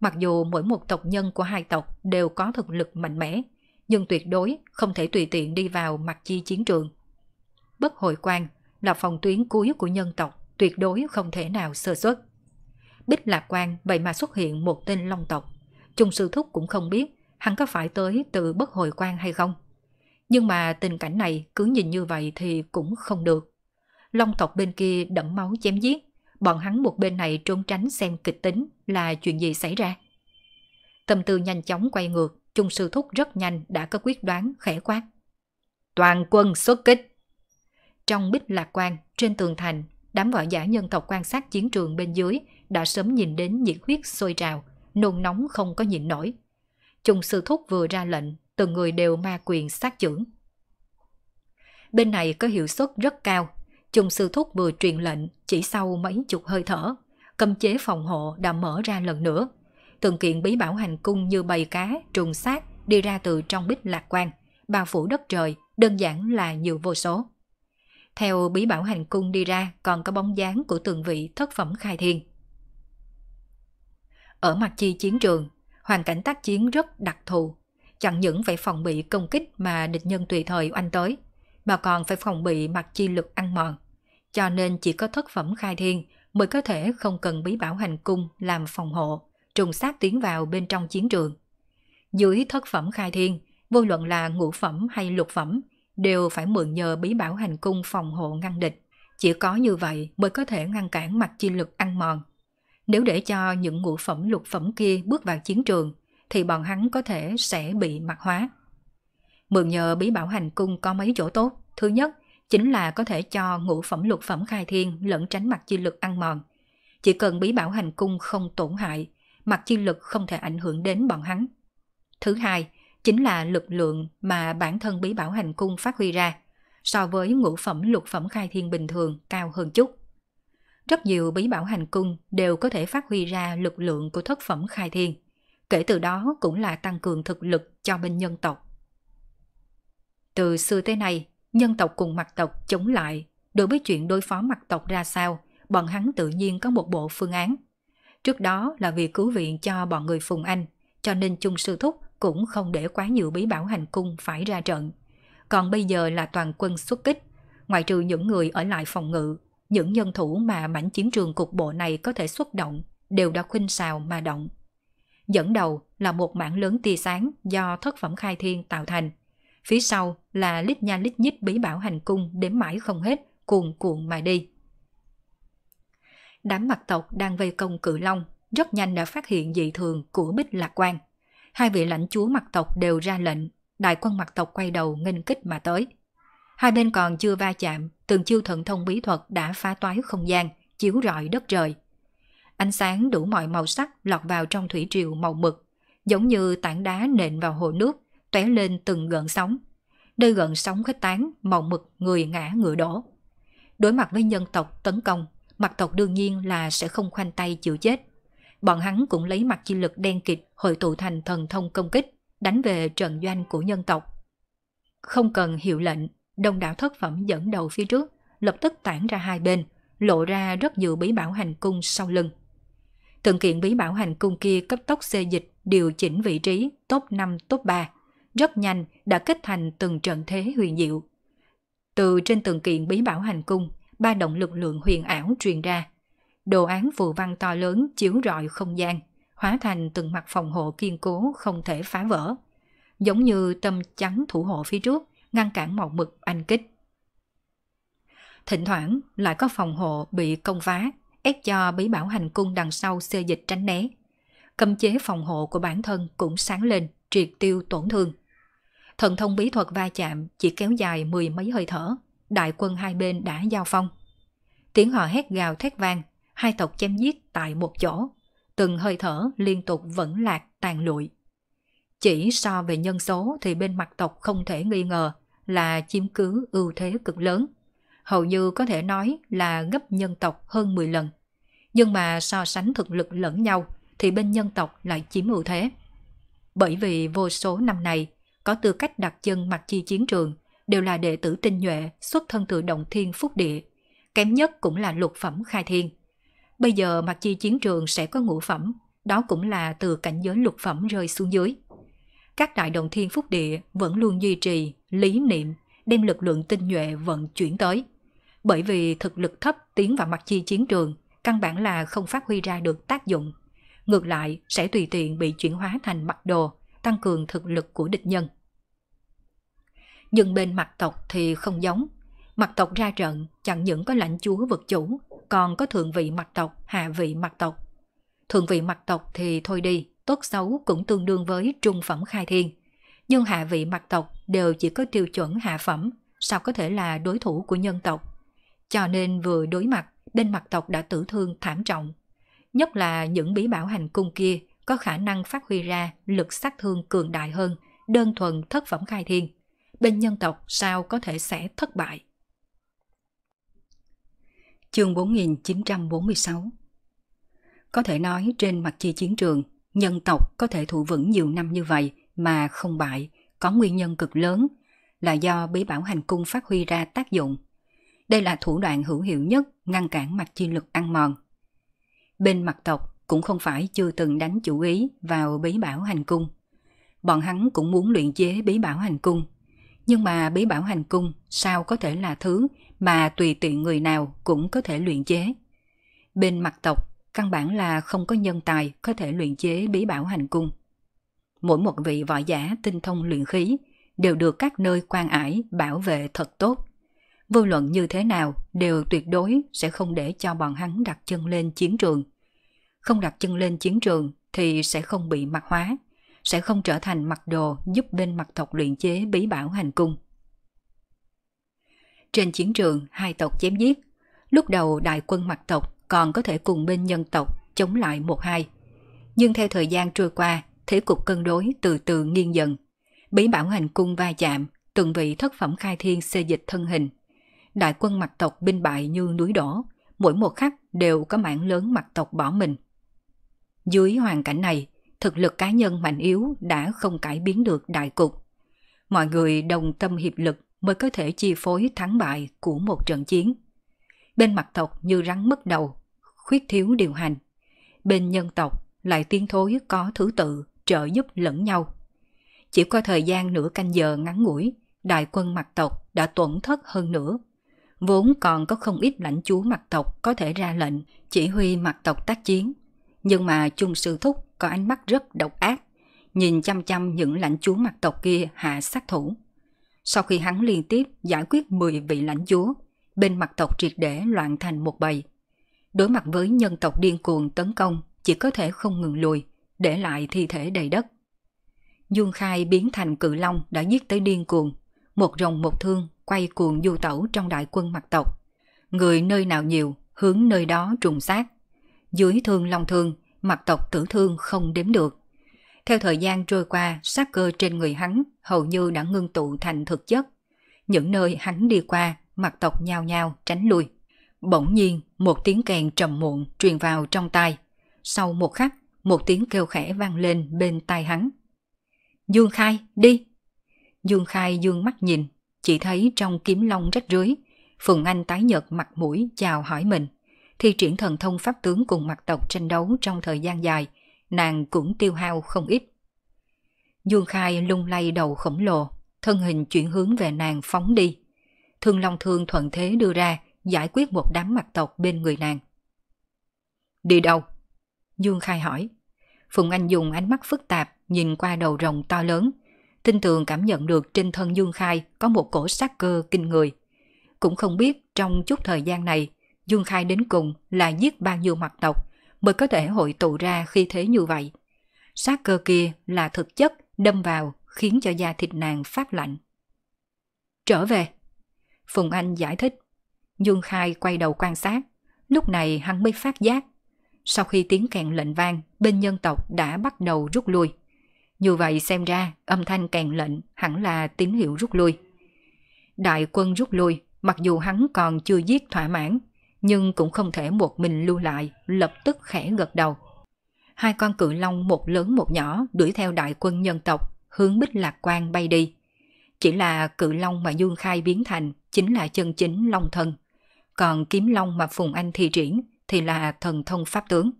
S1: Mặc dù mỗi một tộc nhân của hai tộc đều có thực lực mạnh mẽ, nhưng tuyệt đối không thể tùy tiện đi vào mặt chi chiến trường. Bất hồi quan là phòng tuyến cuối của nhân tộc, tuyệt đối không thể nào sơ xuất. Bích lạc quan vậy mà xuất hiện một tên long tộc. Trung sư thúc cũng không biết hắn có phải tới từ bất hồi quan hay không. Nhưng mà tình cảnh này cứ nhìn như vậy thì cũng không được. Long tộc bên kia đẫm máu chém giết, bọn hắn một bên này trốn tránh xem kịch tính là chuyện gì xảy ra. Tâm tư nhanh chóng quay ngược, Trung sư thúc rất nhanh đã có quyết đoán khẽ quát. Toàn quân xuất kích! Trong bích lạc quan, trên tường thành, đám võ giả nhân tộc quan sát chiến trường bên dưới đã sớm nhìn đến nhiệt huyết sôi trào, nôn nóng không có nhịn nổi. Chung sư thúc vừa ra lệnh, từng người đều ma quyền sát trưởng. Bên này có hiệu suất rất cao, Chung sư thúc vừa truyền lệnh chỉ sau mấy chục hơi thở, cấm chế phòng hộ đã mở ra lần nữa. Từng kiện bí bảo hành cung như bầy cá, trùng sát đi ra từ trong bích lạc quan, bao phủ đất trời, đơn giản là nhiều vô số. Theo bí bảo hành cung đi ra còn có bóng dáng của từng vị thất phẩm khai thiên. Ở mặt chi chiến trường, hoàn cảnh tác chiến rất đặc thù. Chẳng những phải phòng bị công kích mà địch nhân tùy thời oanh tới, mà còn phải phòng bị mặt chi lực ăn mòn. Cho nên chỉ có thất phẩm khai thiên mới có thể không cần bí bảo hành cung làm phòng hộ, trùng sát tiến vào bên trong chiến trường. Dưới thất phẩm khai thiên, vô luận là ngũ phẩm hay lục phẩm, đều phải mượn nhờ bí bảo hành cung phòng hộ ngăn địch. Chỉ có như vậy mới có thể ngăn cản mặt chi lực ăn mòn nếu để cho những ngũ phẩm lục phẩm kia bước vào chiến trường, thì bọn hắn có thể sẽ bị mặt hóa. Mượn nhờ bí bảo hành cung có mấy chỗ tốt. Thứ nhất, chính là có thể cho ngũ phẩm lục phẩm khai thiên lẫn tránh mặt chi lực ăn mòn. Chỉ cần bí bảo hành cung không tổn hại, mặt chi lực không thể ảnh hưởng đến bọn hắn. Thứ hai, chính là lực lượng mà bản thân bí bảo hành cung phát huy ra, so với ngũ phẩm lục phẩm khai thiên bình thường cao hơn chút. Rất nhiều bí bảo hành cung đều có thể phát huy ra lực lượng của thất phẩm khai thiên. Kể từ đó cũng là tăng cường thực lực cho bên nhân tộc. Từ xưa tới nay, nhân tộc cùng mặt tộc chống lại. Đối với chuyện đối phó mặt tộc ra sao, bọn hắn tự nhiên có một bộ phương án. Trước đó là vì cứu viện cho bọn người Phùng Anh, cho nên Chung Sư Thúc cũng không để quá nhiều bí bảo hành cung phải ra trận. Còn bây giờ là toàn quân xuất kích, ngoại trừ những người ở lại phòng ngự những nhân thủ mà mảnh chiến trường cục bộ này có thể xuất động đều đã khuynh xào mà động. Dẫn đầu là một mảng lớn tia sáng do thất phẩm khai thiên tạo thành. Phía sau là lít nha lít nhít bí bảo hành cung đếm mãi không hết, cuồn cuộn mà đi. Đám mặt tộc đang vây công cự long rất nhanh đã phát hiện dị thường của Bích Lạc Quan. Hai vị lãnh chúa mặt tộc đều ra lệnh, đại quân mặt tộc quay đầu nghênh kích mà tới – Hai bên còn chưa va chạm, từng chiêu thần thông bí thuật đã phá toái không gian, chiếu rọi đất trời. Ánh sáng đủ mọi màu sắc lọt vào trong thủy triều màu mực, giống như tảng đá nện vào hồ nước, tóe lên từng gợn sóng. Nơi gợn sóng khuếch tán, màu mực người ngã ngựa đổ. Đối mặt với nhân tộc tấn công, mặt tộc đương nhiên là sẽ không khoanh tay chịu chết. Bọn hắn cũng lấy mặt chi lực đen kịt hội tụ thành thần thông công kích, đánh về trận doanh của nhân tộc. Không cần hiệu lệnh, Đông đảo thất phẩm dẫn đầu phía trước, lập tức tản ra hai bên, lộ ra rất nhiều bí bảo hành cung sau lưng. Từng kiện bí bảo hành cung kia cấp tốc xê dịch, điều chỉnh vị trí, top 5, top 3. Rất nhanh đã kết thành từng trận thế huyền diệu. Từ trên từng kiện bí bảo hành cung, ba động lực lượng huyền ảo truyền ra. Đồ án phù văn to lớn chiếu rọi không gian, hóa thành từng mặt phòng hộ kiên cố không thể phá vỡ. Giống như tâm chắn thủ hộ phía trước, ngăn cản một mực anh kích. Thỉnh thoảng lại có phòng hộ bị công phá, ép cho bí bảo hành cung đằng sau xê dịch tránh né. Cấm chế phòng hộ của bản thân cũng sáng lên, triệt tiêu tổn thương. Thần thông bí thuật va chạm chỉ kéo dài mười mấy hơi thở, đại quân hai bên đã giao phong. Tiếng họ hét gào thét vang, hai tộc chém giết tại một chỗ, từng hơi thở liên tục vẫn lạc tàn lụi. Chỉ so về nhân số thì bên mặt tộc không thể nghi ngờ là chiếm cứ ưu thế cực lớn. Hầu như có thể nói là gấp nhân tộc hơn 10 lần. Nhưng mà so sánh thực lực lẫn nhau thì bên nhân tộc lại chiếm ưu thế. Bởi vì vô số năm này, có tư cách đặt chân mặt chi chiến trường đều là đệ tử tinh nhuệ xuất thân từ động thiên phúc địa. Kém nhất cũng là lục phẩm khai thiên. Bây giờ mặt chi chiến trường sẽ có ngũ phẩm, đó cũng là từ cảnh giới lục phẩm rơi xuống dưới các đại đồng thiên phúc địa vẫn luôn duy trì, lý niệm, đem lực lượng tinh nhuệ vận chuyển tới. Bởi vì thực lực thấp tiến vào mặt chi chiến trường, căn bản là không phát huy ra được tác dụng. Ngược lại, sẽ tùy tiện bị chuyển hóa thành mặt đồ, tăng cường thực lực của địch nhân. Nhưng bên mặt tộc thì không giống. Mặt tộc ra trận chẳng những có lãnh chúa vật chủ, còn có thượng vị mặt tộc, hạ vị mặt tộc. Thượng vị mặt tộc thì thôi đi, tốt xấu cũng tương đương với trung phẩm khai thiên. Nhưng hạ vị mặt tộc đều chỉ có tiêu chuẩn hạ phẩm, sao có thể là đối thủ của nhân tộc. Cho nên vừa đối mặt, bên mặt tộc đã tử thương thảm trọng. Nhất là những bí bảo hành cung kia có khả năng phát huy ra lực sát thương cường đại hơn, đơn thuần thất phẩm khai thiên. Bên nhân tộc sao có thể sẽ thất bại. Chương 4946 Có thể nói trên mặt chi chiến trường, nhân tộc có thể thủ vững nhiều năm như vậy mà không bại, có nguyên nhân cực lớn là do bí bảo hành cung phát huy ra tác dụng. Đây là thủ đoạn hữu hiệu nhất ngăn cản mặt chi lực ăn mòn. Bên mặt tộc cũng không phải chưa từng đánh chủ ý vào bí bảo hành cung. Bọn hắn cũng muốn luyện chế bí bảo hành cung. Nhưng mà bí bảo hành cung sao có thể là thứ mà tùy tiện người nào cũng có thể luyện chế. Bên mặt tộc căn bản là không có nhân tài có thể luyện chế bí bảo hành cung. Mỗi một vị võ giả tinh thông luyện khí đều được các nơi quan ải bảo vệ thật tốt. Vô luận như thế nào đều tuyệt đối sẽ không để cho bọn hắn đặt chân lên chiến trường. Không đặt chân lên chiến trường thì sẽ không bị mặt hóa, sẽ không trở thành mặc đồ giúp bên mặt tộc luyện chế bí bảo hành cung. Trên chiến trường, hai tộc chém giết. Lúc đầu đại quân mặt tộc còn có thể cùng binh nhân tộc chống lại một hai. Nhưng theo thời gian trôi qua, thế cục cân đối từ từ nghiêng dần. Bí bảo hành cung va chạm, từng vị thất phẩm khai thiên xê dịch thân hình. Đại quân mặt tộc binh bại như núi đỏ mỗi một khắc đều có mảng lớn mặt tộc bỏ mình. Dưới hoàn cảnh này, thực lực cá nhân mạnh yếu đã không cải biến được đại cục. Mọi người đồng tâm hiệp lực mới có thể chi phối thắng bại của một trận chiến. Bên mặt tộc như rắn mất đầu, khuyết thiếu điều hành. Bên nhân tộc lại tiến thối có thứ tự trợ giúp lẫn nhau. Chỉ qua thời gian nửa canh giờ ngắn ngủi, đại quân mặt tộc đã tuẩn thất hơn nữa. Vốn còn có không ít lãnh chúa mặt tộc có thể ra lệnh chỉ huy mặt tộc tác chiến. Nhưng mà Trung Sư Thúc có ánh mắt rất độc ác, nhìn chăm chăm những lãnh chúa mặt tộc kia hạ sát thủ. Sau khi hắn liên tiếp giải quyết 10 vị lãnh chúa, bên mặt tộc triệt để loạn thành một bầy đối mặt với nhân tộc điên cuồng tấn công chỉ có thể không ngừng lùi, để lại thi thể đầy đất. Dương Khai biến thành cự long đã giết tới điên cuồng, một rồng một thương quay cuồng du tẩu trong đại quân mặt tộc. Người nơi nào nhiều, hướng nơi đó trùng sát. Dưới thương long thương, mặt tộc tử thương không đếm được. Theo thời gian trôi qua, sát cơ trên người hắn hầu như đã ngưng tụ thành thực chất. Những nơi hắn đi qua, mặt tộc nhao nhao tránh lui. Bỗng nhiên, một tiếng kèn trầm muộn truyền vào trong tai. Sau một khắc, một tiếng kêu khẽ vang lên bên tai hắn. Dương Khai, đi! Dương Khai dương mắt nhìn, chỉ thấy trong kiếm long rách rưới, Phùng Anh tái nhợt mặt mũi chào hỏi mình. Thi triển thần thông pháp tướng cùng mặt tộc tranh đấu trong thời gian dài, nàng cũng tiêu hao không ít. Dương Khai lung lay đầu khổng lồ, thân hình chuyển hướng về nàng phóng đi. Thương Long Thương thuận thế đưa ra, giải quyết một đám mặt tộc bên người nàng. Đi đâu? Dương Khai hỏi. Phùng Anh dùng ánh mắt phức tạp nhìn qua đầu rồng to lớn, tinh tường cảm nhận được trên thân Dương Khai có một cổ sát cơ kinh người. Cũng không biết trong chút thời gian này, Dương Khai đến cùng là giết bao nhiêu mặt tộc mới có thể hội tụ ra khi thế như vậy. Sát cơ kia là thực chất đâm vào khiến cho da thịt nàng phát lạnh. Trở về. Phùng Anh giải thích. Dương Khai quay đầu quan sát, lúc này hắn mới phát giác. Sau khi tiếng kèn lệnh vang, bên nhân tộc đã bắt đầu rút lui. Như vậy xem ra âm thanh kèn lệnh hẳn là tín hiệu rút lui. Đại quân rút lui, mặc dù hắn còn chưa giết thỏa mãn, nhưng cũng không thể một mình lưu lại, lập tức khẽ gật đầu. Hai con cự long một lớn một nhỏ đuổi theo đại quân nhân tộc, hướng bích lạc quan bay đi. Chỉ là cự long mà Dương Khai biến thành chính là chân chính long thân còn kiếm long mà Phùng Anh thị triển thì là thần thông pháp tướng.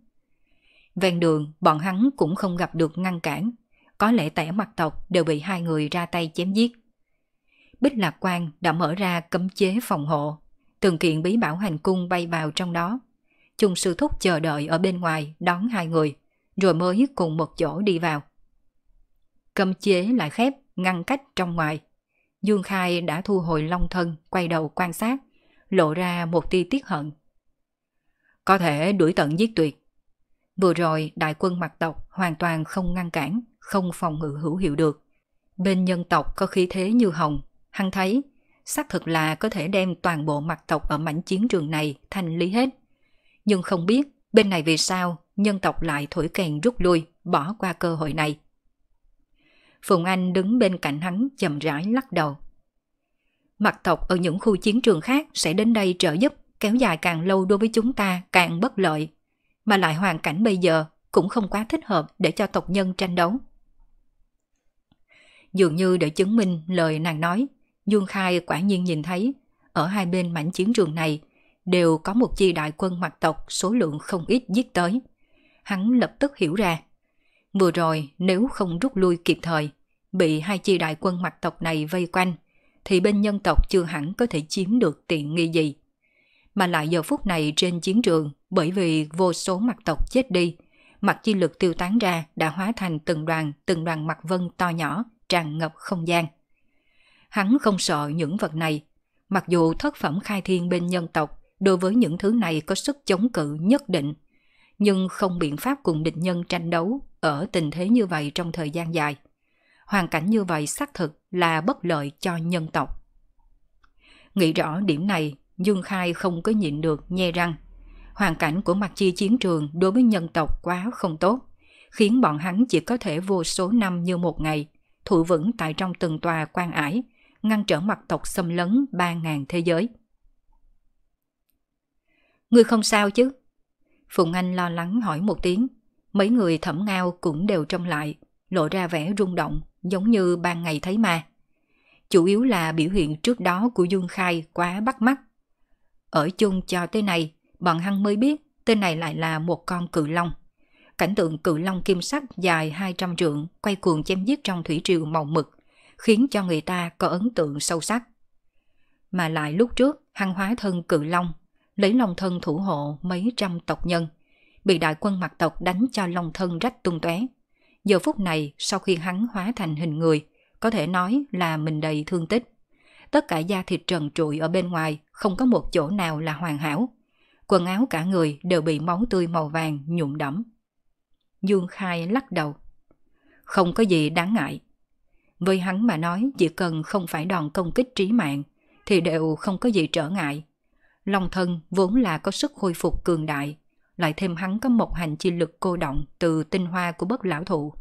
S1: Ven đường, bọn hắn cũng không gặp được ngăn cản, có lẽ tẻ mặt tộc đều bị hai người ra tay chém giết. Bích Lạc quan đã mở ra cấm chế phòng hộ, từng kiện bí bảo hành cung bay vào trong đó. Chung sư thúc chờ đợi ở bên ngoài đón hai người, rồi mới cùng một chỗ đi vào. Cấm chế lại khép, ngăn cách trong ngoài. Dương Khai đã thu hồi long thân, quay đầu quan sát, lộ ra một tia tiếc hận. Có thể đuổi tận giết tuyệt. Vừa rồi đại quân mặt tộc hoàn toàn không ngăn cản, không phòng ngự hữu hiệu được. Bên nhân tộc có khí thế như hồng, hăng thấy xác thực là có thể đem toàn bộ mặt tộc ở mảnh chiến trường này thành lý hết. Nhưng không biết bên này vì sao nhân tộc lại thổi kèn rút lui, bỏ qua cơ hội này. Phùng Anh đứng bên cạnh hắn chậm rãi lắc đầu mặt tộc ở những khu chiến trường khác sẽ đến đây trợ giúp, kéo dài càng lâu đối với chúng ta càng bất lợi. Mà lại hoàn cảnh bây giờ cũng không quá thích hợp để cho tộc nhân tranh đấu. Dường như để chứng minh lời nàng nói, Dương Khai quả nhiên nhìn thấy, ở hai bên mảnh chiến trường này đều có một chi đại quân mặt tộc số lượng không ít giết tới. Hắn lập tức hiểu ra, vừa rồi nếu không rút lui kịp thời, bị hai chi đại quân mặt tộc này vây quanh, thì bên nhân tộc chưa hẳn có thể chiếm được tiện nghi gì. Mà lại giờ phút này trên chiến trường, bởi vì vô số mặt tộc chết đi, mặt chi lực tiêu tán ra đã hóa thành từng đoàn, từng đoàn mặt vân to nhỏ, tràn ngập không gian. Hắn không sợ những vật này, mặc dù thất phẩm khai thiên bên nhân tộc đối với những thứ này có sức chống cự nhất định, nhưng không biện pháp cùng địch nhân tranh đấu ở tình thế như vậy trong thời gian dài – hoàn cảnh như vậy xác thực là bất lợi cho nhân tộc. Nghĩ rõ điểm này, Dương Khai không có nhịn được nhe răng. Hoàn cảnh của mặt chi chiến trường đối với nhân tộc quá không tốt, khiến bọn hắn chỉ có thể vô số năm như một ngày, thụ vững tại trong từng tòa quan ải, ngăn trở mặt tộc xâm lấn 3.000 thế giới. người không sao chứ? Phùng Anh lo lắng hỏi một tiếng. Mấy người thẩm ngao cũng đều trông lại, lộ ra vẻ rung động giống như ban ngày thấy ma. Chủ yếu là biểu hiện trước đó của Dương Khai quá bắt mắt. Ở chung cho tới này, bọn hăng mới biết tên này lại là một con cự long. Cảnh tượng cự long kim sắc dài 200 trượng quay cuồng chém giết trong thủy triều màu mực, khiến cho người ta có ấn tượng sâu sắc. Mà lại lúc trước, hăng hóa thân cự long, lấy long thân thủ hộ mấy trăm tộc nhân, bị đại quân mặt tộc đánh cho long thân rách tung tóe Giờ phút này, sau khi hắn hóa thành hình người, có thể nói là mình đầy thương tích. Tất cả da thịt trần trụi ở bên ngoài, không có một chỗ nào là hoàn hảo. Quần áo cả người đều bị máu tươi màu vàng nhuộm đẫm. Dương Khai lắc đầu. Không có gì đáng ngại. Với hắn mà nói chỉ cần không phải đòn công kích trí mạng thì đều không có gì trở ngại. Long thân vốn là có sức khôi phục cường đại, lại thêm hắn có một hành chi lực cô động từ tinh hoa của bất lão thụ.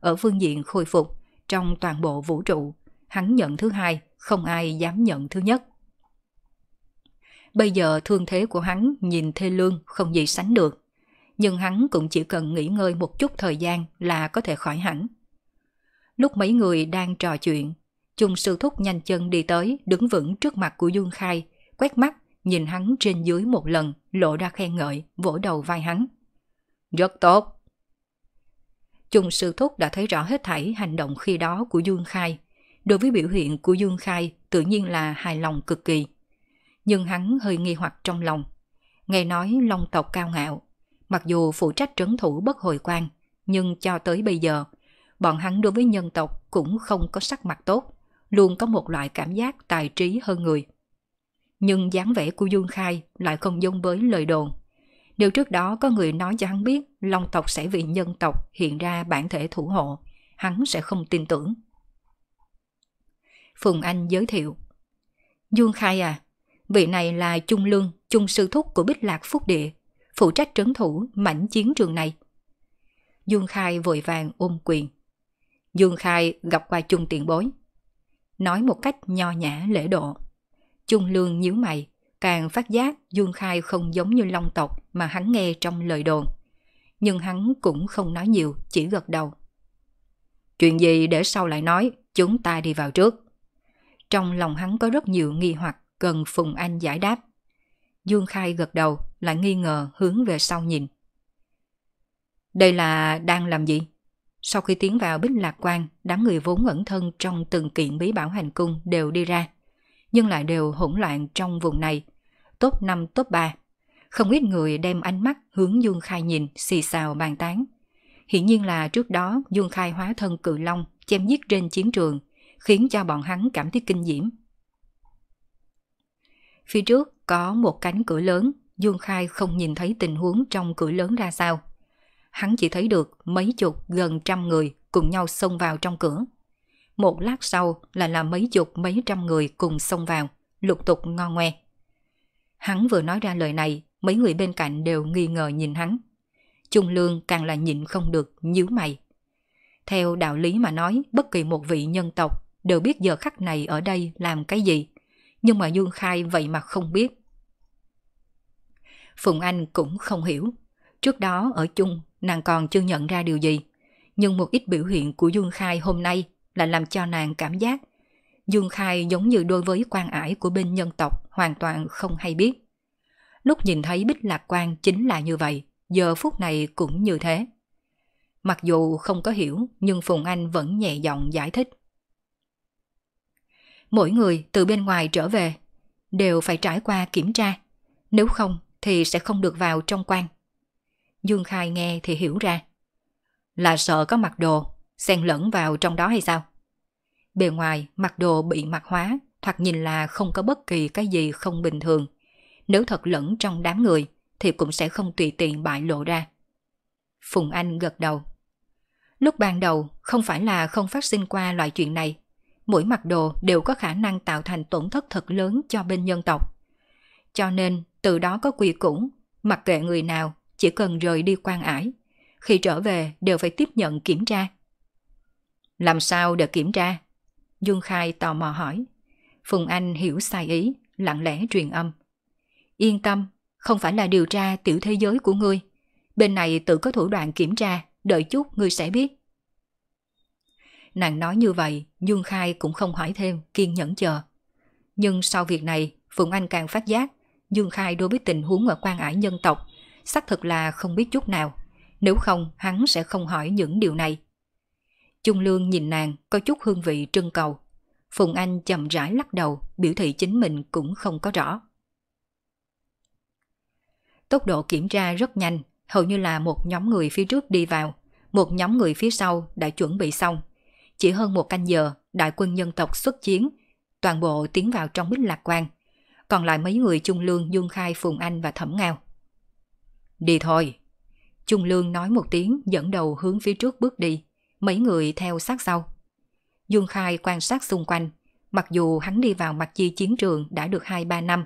S1: Ở phương diện khôi phục, trong toàn bộ vũ trụ, hắn nhận thứ hai, không ai dám nhận thứ nhất. Bây giờ thương thế của hắn nhìn thê lương không gì sánh được, nhưng hắn cũng chỉ cần nghỉ ngơi một chút thời gian là có thể khỏi hẳn. Lúc mấy người đang trò chuyện, Chung sư thúc nhanh chân đi tới, đứng vững trước mặt của Dương Khai, quét mắt nhìn hắn trên dưới một lần, lộ ra khen ngợi, vỗ đầu vai hắn. Rất tốt. Chung sư thúc đã thấy rõ hết thảy hành động khi đó của Dương Khai. Đối với biểu hiện của Dương Khai, tự nhiên là hài lòng cực kỳ. Nhưng hắn hơi nghi hoặc trong lòng. Nghe nói long tộc cao ngạo, mặc dù phụ trách trấn thủ bất hồi quan, nhưng cho tới bây giờ, bọn hắn đối với nhân tộc cũng không có sắc mặt tốt, luôn có một loại cảm giác tài trí hơn người nhưng dáng vẻ của Dương Khai lại không dung với lời đồn. Điều trước đó có người nói cho hắn biết Long tộc sẽ vì nhân tộc hiện ra bản thể thủ hộ, hắn sẽ không tin tưởng. Phùng Anh giới thiệu Dương Khai à, vị này là Trung Lương, Trung Sư Thúc của Bích Lạc Phúc Địa, phụ trách trấn thủ mảnh chiến trường này. Dương Khai vội vàng ôm quyền. Dương Khai gặp qua Trung tiền bối. Nói một cách nho nhã lễ độ. Trung Lương nhíu mày, càng phát giác Dương Khai không giống như long tộc mà hắn nghe trong lời đồn. Nhưng hắn cũng không nói nhiều, chỉ gật đầu. Chuyện gì để sau lại nói, chúng ta đi vào trước. Trong lòng hắn có rất nhiều nghi hoặc cần Phùng Anh giải đáp. Dương Khai gật đầu, lại nghi ngờ hướng về sau nhìn. Đây là đang làm gì? Sau khi tiến vào Bích Lạc Quan, đám người vốn ẩn thân trong từng kiện bí bảo hành cung đều đi ra nhưng lại đều hỗn loạn trong vùng này. tốt 5, tốt 3. Không ít người đem ánh mắt hướng Dương Khai nhìn, xì xào bàn tán. Hiển nhiên là trước đó Dương Khai hóa thân cự long chém giết trên chiến trường, khiến cho bọn hắn cảm thấy kinh diễm. Phía trước có một cánh cửa lớn, Dương Khai không nhìn thấy tình huống trong cửa lớn ra sao. Hắn chỉ thấy được mấy chục gần trăm người cùng nhau xông vào trong cửa. Một lát sau là là mấy chục mấy trăm người cùng xông vào, lục tục ngon ngoe. Hắn vừa nói ra lời này, mấy người bên cạnh đều nghi ngờ nhìn hắn. Trung Lương càng là nhịn không được, nhíu mày. Theo đạo lý mà nói, bất kỳ một vị nhân tộc đều biết giờ khắc này ở đây làm cái gì. Nhưng mà Dương Khai vậy mà không biết. Phùng Anh cũng không hiểu. Trước đó ở chung, nàng còn chưa nhận ra điều gì. Nhưng một ít biểu hiện của Dương Khai hôm nay lại làm cho nàng cảm giác Dương Khai giống như đối với quan ải của bên nhân tộc hoàn toàn không hay biết. Lúc nhìn thấy Bích Lạc Quan chính là như vậy, giờ phút này cũng như thế. Mặc dù không có hiểu nhưng Phùng Anh vẫn nhẹ giọng giải thích. Mỗi người từ bên ngoài trở về đều phải trải qua kiểm tra, nếu không thì sẽ không được vào trong quan. Dương Khai nghe thì hiểu ra. Là sợ có mặc đồ xen lẫn vào trong đó hay sao? Bề ngoài, mặc đồ bị mặt hóa, thoạt nhìn là không có bất kỳ cái gì không bình thường. Nếu thật lẫn trong đám người, thì cũng sẽ không tùy tiện bại lộ ra. Phùng Anh gật đầu. Lúc ban đầu, không phải là không phát sinh qua loại chuyện này. Mỗi mặc đồ đều có khả năng tạo thành tổn thất thật lớn cho bên nhân tộc. Cho nên, từ đó có quy củ, mặc kệ người nào, chỉ cần rời đi quan ải. Khi trở về đều phải tiếp nhận kiểm tra, làm sao để kiểm tra? Dương Khai tò mò hỏi. Phùng Anh hiểu sai ý, lặng lẽ truyền âm. Yên tâm, không phải là điều tra tiểu thế giới của ngươi. Bên này tự có thủ đoạn kiểm tra, đợi chút ngươi sẽ biết. Nàng nói như vậy, Dương Khai cũng không hỏi thêm, kiên nhẫn chờ. Nhưng sau việc này, Phùng Anh càng phát giác, Dương Khai đối với tình huống ở quan ải nhân tộc, xác thực là không biết chút nào. Nếu không, hắn sẽ không hỏi những điều này. Trung Lương nhìn nàng có chút hương vị trân cầu. Phùng Anh chậm rãi lắc đầu, biểu thị chính mình cũng không có rõ. Tốc độ kiểm tra rất nhanh, hầu như là một nhóm người phía trước đi vào, một nhóm người phía sau đã chuẩn bị xong. Chỉ hơn một canh giờ, đại quân nhân tộc xuất chiến, toàn bộ tiến vào trong bích lạc quan. Còn lại mấy người Trung Lương, Dương Khai, Phùng Anh và Thẩm Ngao. Đi thôi. Trung Lương nói một tiếng dẫn đầu hướng phía trước bước đi mấy người theo sát sau. Dương Khai quan sát xung quanh, mặc dù hắn đi vào mặt chi chiến trường đã được 2-3 năm,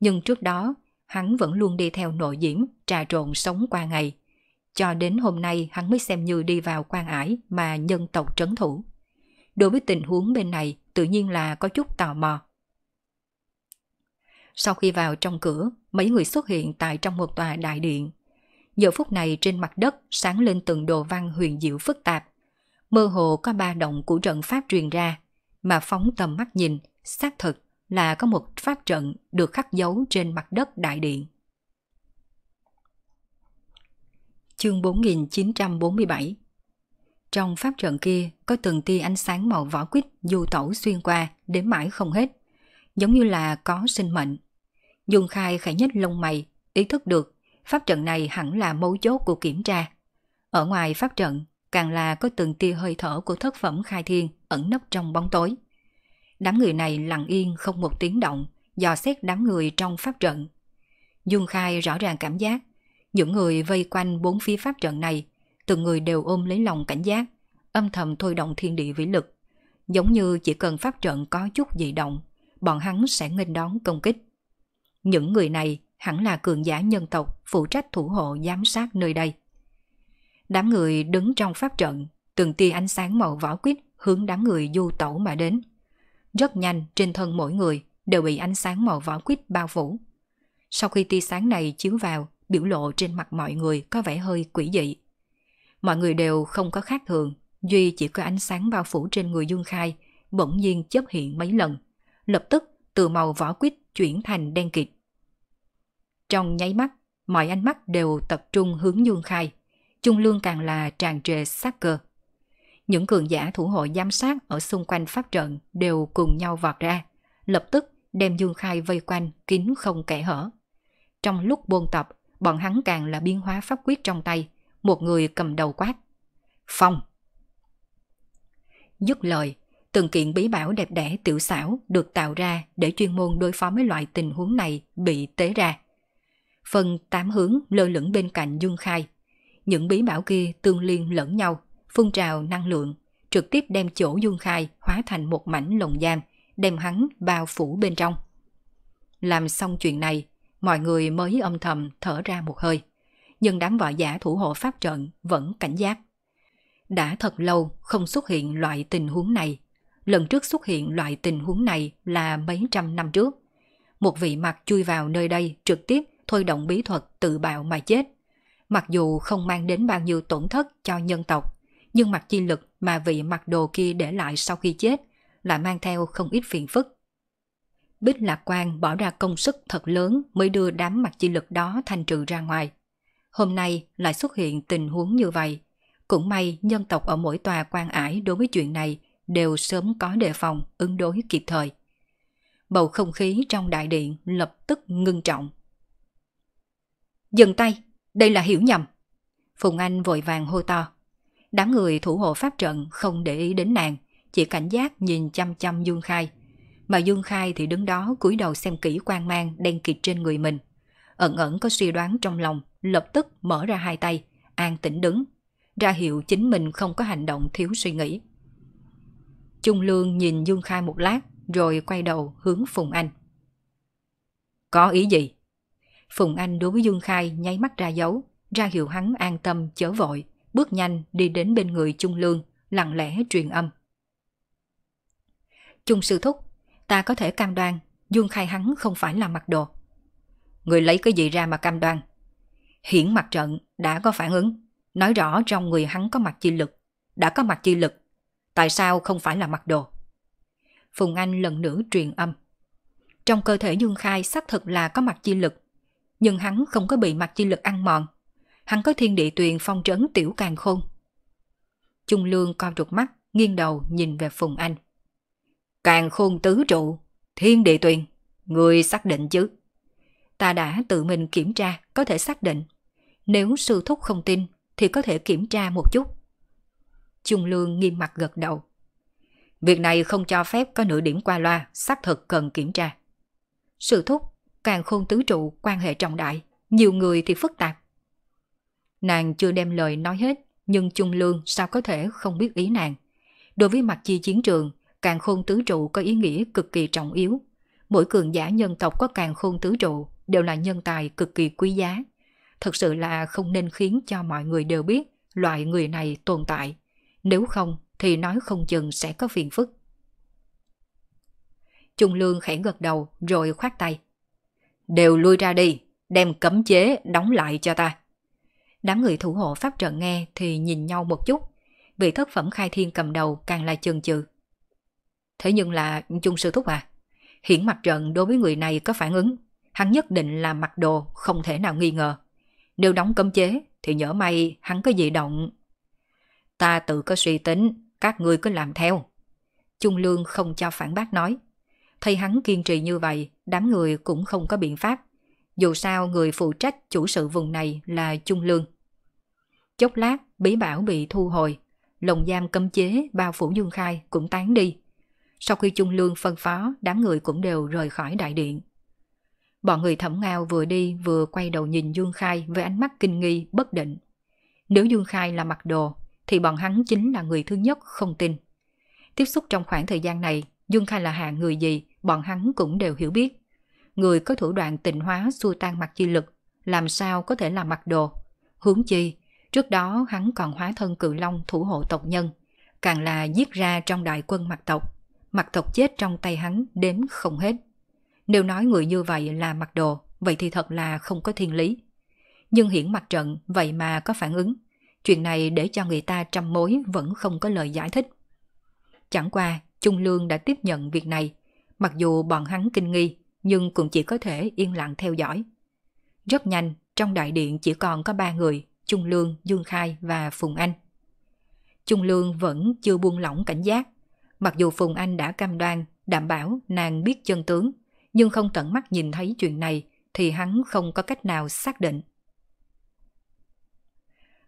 S1: nhưng trước đó hắn vẫn luôn đi theo nội diễm, trà trộn sống qua ngày. Cho đến hôm nay hắn mới xem như đi vào quan ải mà nhân tộc trấn thủ. Đối với tình huống bên này tự nhiên là có chút tò mò. Sau khi vào trong cửa, mấy người xuất hiện tại trong một tòa đại điện. Giờ phút này trên mặt đất sáng lên từng đồ văn huyền diệu phức tạp, mơ hồ có ba động của trận pháp truyền ra, mà phóng tầm mắt nhìn, xác thực là có một pháp trận được khắc dấu trên mặt đất đại điện. Chương 4947 Trong pháp trận kia có từng tia ánh sáng màu vỏ quýt du tẩu xuyên qua đến mãi không hết, giống như là có sinh mệnh. Dung Khai khẽ nhất lông mày, ý thức được pháp trận này hẳn là mấu chốt của kiểm tra. Ở ngoài pháp trận càng là có từng tia hơi thở của thất phẩm khai thiên ẩn nấp trong bóng tối. Đám người này lặng yên không một tiếng động, dò xét đám người trong pháp trận. Dung Khai rõ ràng cảm giác, những người vây quanh bốn phía pháp trận này, từng người đều ôm lấy lòng cảnh giác, âm thầm thôi động thiên địa vĩ lực. Giống như chỉ cần pháp trận có chút dị động, bọn hắn sẽ nghênh đón công kích. Những người này hẳn là cường giả nhân tộc phụ trách thủ hộ giám sát nơi đây. Đám người đứng trong pháp trận, từng tia ánh sáng màu võ quyết hướng đám người du tẩu mà đến. Rất nhanh trên thân mỗi người đều bị ánh sáng màu võ quyết bao phủ. Sau khi tia sáng này chiếu vào, biểu lộ trên mặt mọi người có vẻ hơi quỷ dị. Mọi người đều không có khác thường, duy chỉ có ánh sáng bao phủ trên người Dương Khai bỗng nhiên chớp hiện mấy lần, lập tức từ màu võ quyết chuyển thành đen kịt. Trong nháy mắt, mọi ánh mắt đều tập trung hướng Dương Khai, chung Lương càng là tràn trề sát cơ. Những cường giả thủ hộ giám sát ở xung quanh pháp trận đều cùng nhau vọt ra, lập tức đem Dương Khai vây quanh kín không kẽ hở. Trong lúc buôn tập, bọn hắn càng là biến hóa pháp quyết trong tay, một người cầm đầu quát. Phong! Dứt lời, từng kiện bí bảo đẹp đẽ tiểu xảo được tạo ra để chuyên môn đối phó với loại tình huống này bị tế ra. Phần tám hướng lơ lửng bên cạnh Dương Khai, những bí bảo kia tương liên lẫn nhau, phun trào năng lượng, trực tiếp đem chỗ dung Khai hóa thành một mảnh lồng giam, đem hắn bao phủ bên trong. Làm xong chuyện này, mọi người mới âm thầm thở ra một hơi. Nhưng đám võ giả thủ hộ pháp trận vẫn cảnh giác. Đã thật lâu không xuất hiện loại tình huống này. Lần trước xuất hiện loại tình huống này là mấy trăm năm trước. Một vị mặt chui vào nơi đây trực tiếp thôi động bí thuật tự bạo mà chết. Mặc dù không mang đến bao nhiêu tổn thất cho nhân tộc, nhưng mặt chi lực mà vị mặc đồ kia để lại sau khi chết lại mang theo không ít phiền phức. Bích Lạc Quang bỏ ra công sức thật lớn mới đưa đám mặt chi lực đó thành trừ ra ngoài. Hôm nay lại xuất hiện tình huống như vậy. Cũng may nhân tộc ở mỗi tòa quan ải đối với chuyện này đều sớm có đề phòng, ứng đối kịp thời. Bầu không khí trong đại điện lập tức ngưng trọng. Dừng tay! đây là hiểu nhầm. Phùng Anh vội vàng hô to. Đám người thủ hộ pháp trận không để ý đến nàng, chỉ cảnh giác nhìn chăm chăm Dương Khai. Mà Dương Khai thì đứng đó cúi đầu xem kỹ quan mang đen kịt trên người mình. Ẩn ẩn có suy đoán trong lòng, lập tức mở ra hai tay, an tĩnh đứng. Ra hiệu chính mình không có hành động thiếu suy nghĩ. Trung Lương nhìn Dương Khai một lát, rồi quay đầu hướng Phùng Anh. Có ý gì? Phùng Anh đối với Dương Khai nháy mắt ra dấu, ra hiệu hắn an tâm chớ vội, bước nhanh đi đến bên người Trung Lương, lặng lẽ truyền âm. Trung sư thúc, ta có thể cam đoan Dương Khai hắn không phải là mặt đồ. Người lấy cái gì ra mà cam đoan? Hiển mặt trận đã có phản ứng, nói rõ trong người hắn có mặt chi lực, đã có mặt chi lực, tại sao không phải là mặt đồ? Phùng Anh lần nữa truyền âm. Trong cơ thể Dương Khai xác thực là có mặt chi lực, nhưng hắn không có bị mặt chi lực ăn mòn. Hắn có thiên địa tuyền phong trấn tiểu càng khôn. Trung lương co trục mắt, nghiêng đầu nhìn về Phùng Anh. Càng khôn tứ trụ, thiên địa tuyền, người xác định chứ. Ta đã tự mình kiểm tra, có thể xác định. Nếu sư thúc không tin, thì có thể kiểm tra một chút. Trung lương nghiêm mặt gật đầu. Việc này không cho phép có nửa điểm qua loa, xác thực cần kiểm tra. Sư thúc càng khôn tứ trụ quan hệ trọng đại, nhiều người thì phức tạp. Nàng chưa đem lời nói hết, nhưng Trung Lương sao có thể không biết ý nàng. Đối với mặt chi chiến trường, càng khôn tứ trụ có ý nghĩa cực kỳ trọng yếu. Mỗi cường giả nhân tộc có càng khôn tứ trụ đều là nhân tài cực kỳ quý giá. Thật sự là không nên khiến cho mọi người đều biết loại người này tồn tại. Nếu không thì nói không chừng sẽ có phiền phức. Trung Lương khẽ gật đầu rồi khoát tay. Đều lui ra đi, đem cấm chế đóng lại cho ta. Đám người thủ hộ pháp trận nghe thì nhìn nhau một chút. Vị thất phẩm khai thiên cầm đầu càng là chừng chừ. Thế nhưng là chung sư thúc à, hiển mặt trận đối với người này có phản ứng, hắn nhất định là mặc đồ không thể nào nghi ngờ. Nếu đóng cấm chế thì nhỡ may hắn có gì động. Ta tự có suy tính, các ngươi cứ làm theo. Trung Lương không cho phản bác nói. Thấy hắn kiên trì như vậy, đám người cũng không có biện pháp. Dù sao người phụ trách chủ sự vùng này là Trung Lương. Chốc lát, bí bảo bị thu hồi. Lồng giam cấm chế bao phủ Dương Khai cũng tán đi. Sau khi Trung Lương phân phó, đám người cũng đều rời khỏi đại điện. Bọn người thẩm ngao vừa đi vừa quay đầu nhìn Dương Khai với ánh mắt kinh nghi, bất định. Nếu Dương Khai là mặc đồ, thì bọn hắn chính là người thứ nhất không tin. Tiếp xúc trong khoảng thời gian này Dung Khai là hạng người gì, bọn hắn cũng đều hiểu biết. Người có thủ đoạn tịnh hóa xua tan mặt chi lực, làm sao có thể làm mặt đồ. Hướng chi, trước đó hắn còn hóa thân cự long thủ hộ tộc nhân, càng là giết ra trong đại quân mặt tộc. Mặt tộc chết trong tay hắn đếm không hết. Nếu nói người như vậy là mặt đồ, vậy thì thật là không có thiên lý. Nhưng hiển mặt trận vậy mà có phản ứng. Chuyện này để cho người ta trăm mối vẫn không có lời giải thích. Chẳng qua, Trung Lương đã tiếp nhận việc này. Mặc dù bọn hắn kinh nghi, nhưng cũng chỉ có thể yên lặng theo dõi. Rất nhanh, trong đại điện chỉ còn có ba người, Trung Lương, Dương Khai và Phùng Anh. Trung Lương vẫn chưa buông lỏng cảnh giác. Mặc dù Phùng Anh đã cam đoan, đảm bảo nàng biết chân tướng, nhưng không tận mắt nhìn thấy chuyện này thì hắn không có cách nào xác định.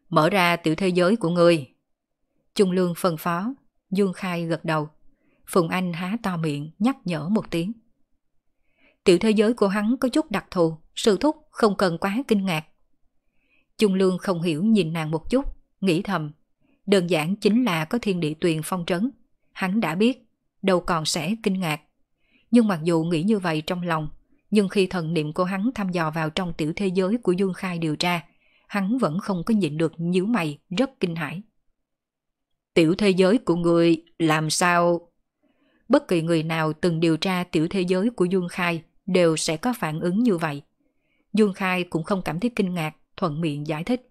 S1: Mở ra tiểu thế giới của người. Trung Lương phân phó, Dương Khai gật đầu. Phùng Anh há to miệng nhắc nhở một tiếng. Tiểu thế giới của hắn có chút đặc thù, sự thúc không cần quá kinh ngạc. Trung Lương không hiểu nhìn nàng một chút, nghĩ thầm. Đơn giản chính là có thiên địa tuyền phong trấn. Hắn đã biết, đâu còn sẽ kinh ngạc. Nhưng mặc dù nghĩ như vậy trong lòng, nhưng khi thần niệm của hắn thăm dò vào trong tiểu thế giới của Dương Khai điều tra, hắn vẫn không có nhịn được nhíu mày rất kinh hãi. Tiểu thế giới của người làm sao bất kỳ người nào từng điều tra tiểu thế giới của Dương Khai đều sẽ có phản ứng như vậy. Dương Khai cũng không cảm thấy kinh ngạc, thuận miệng giải thích.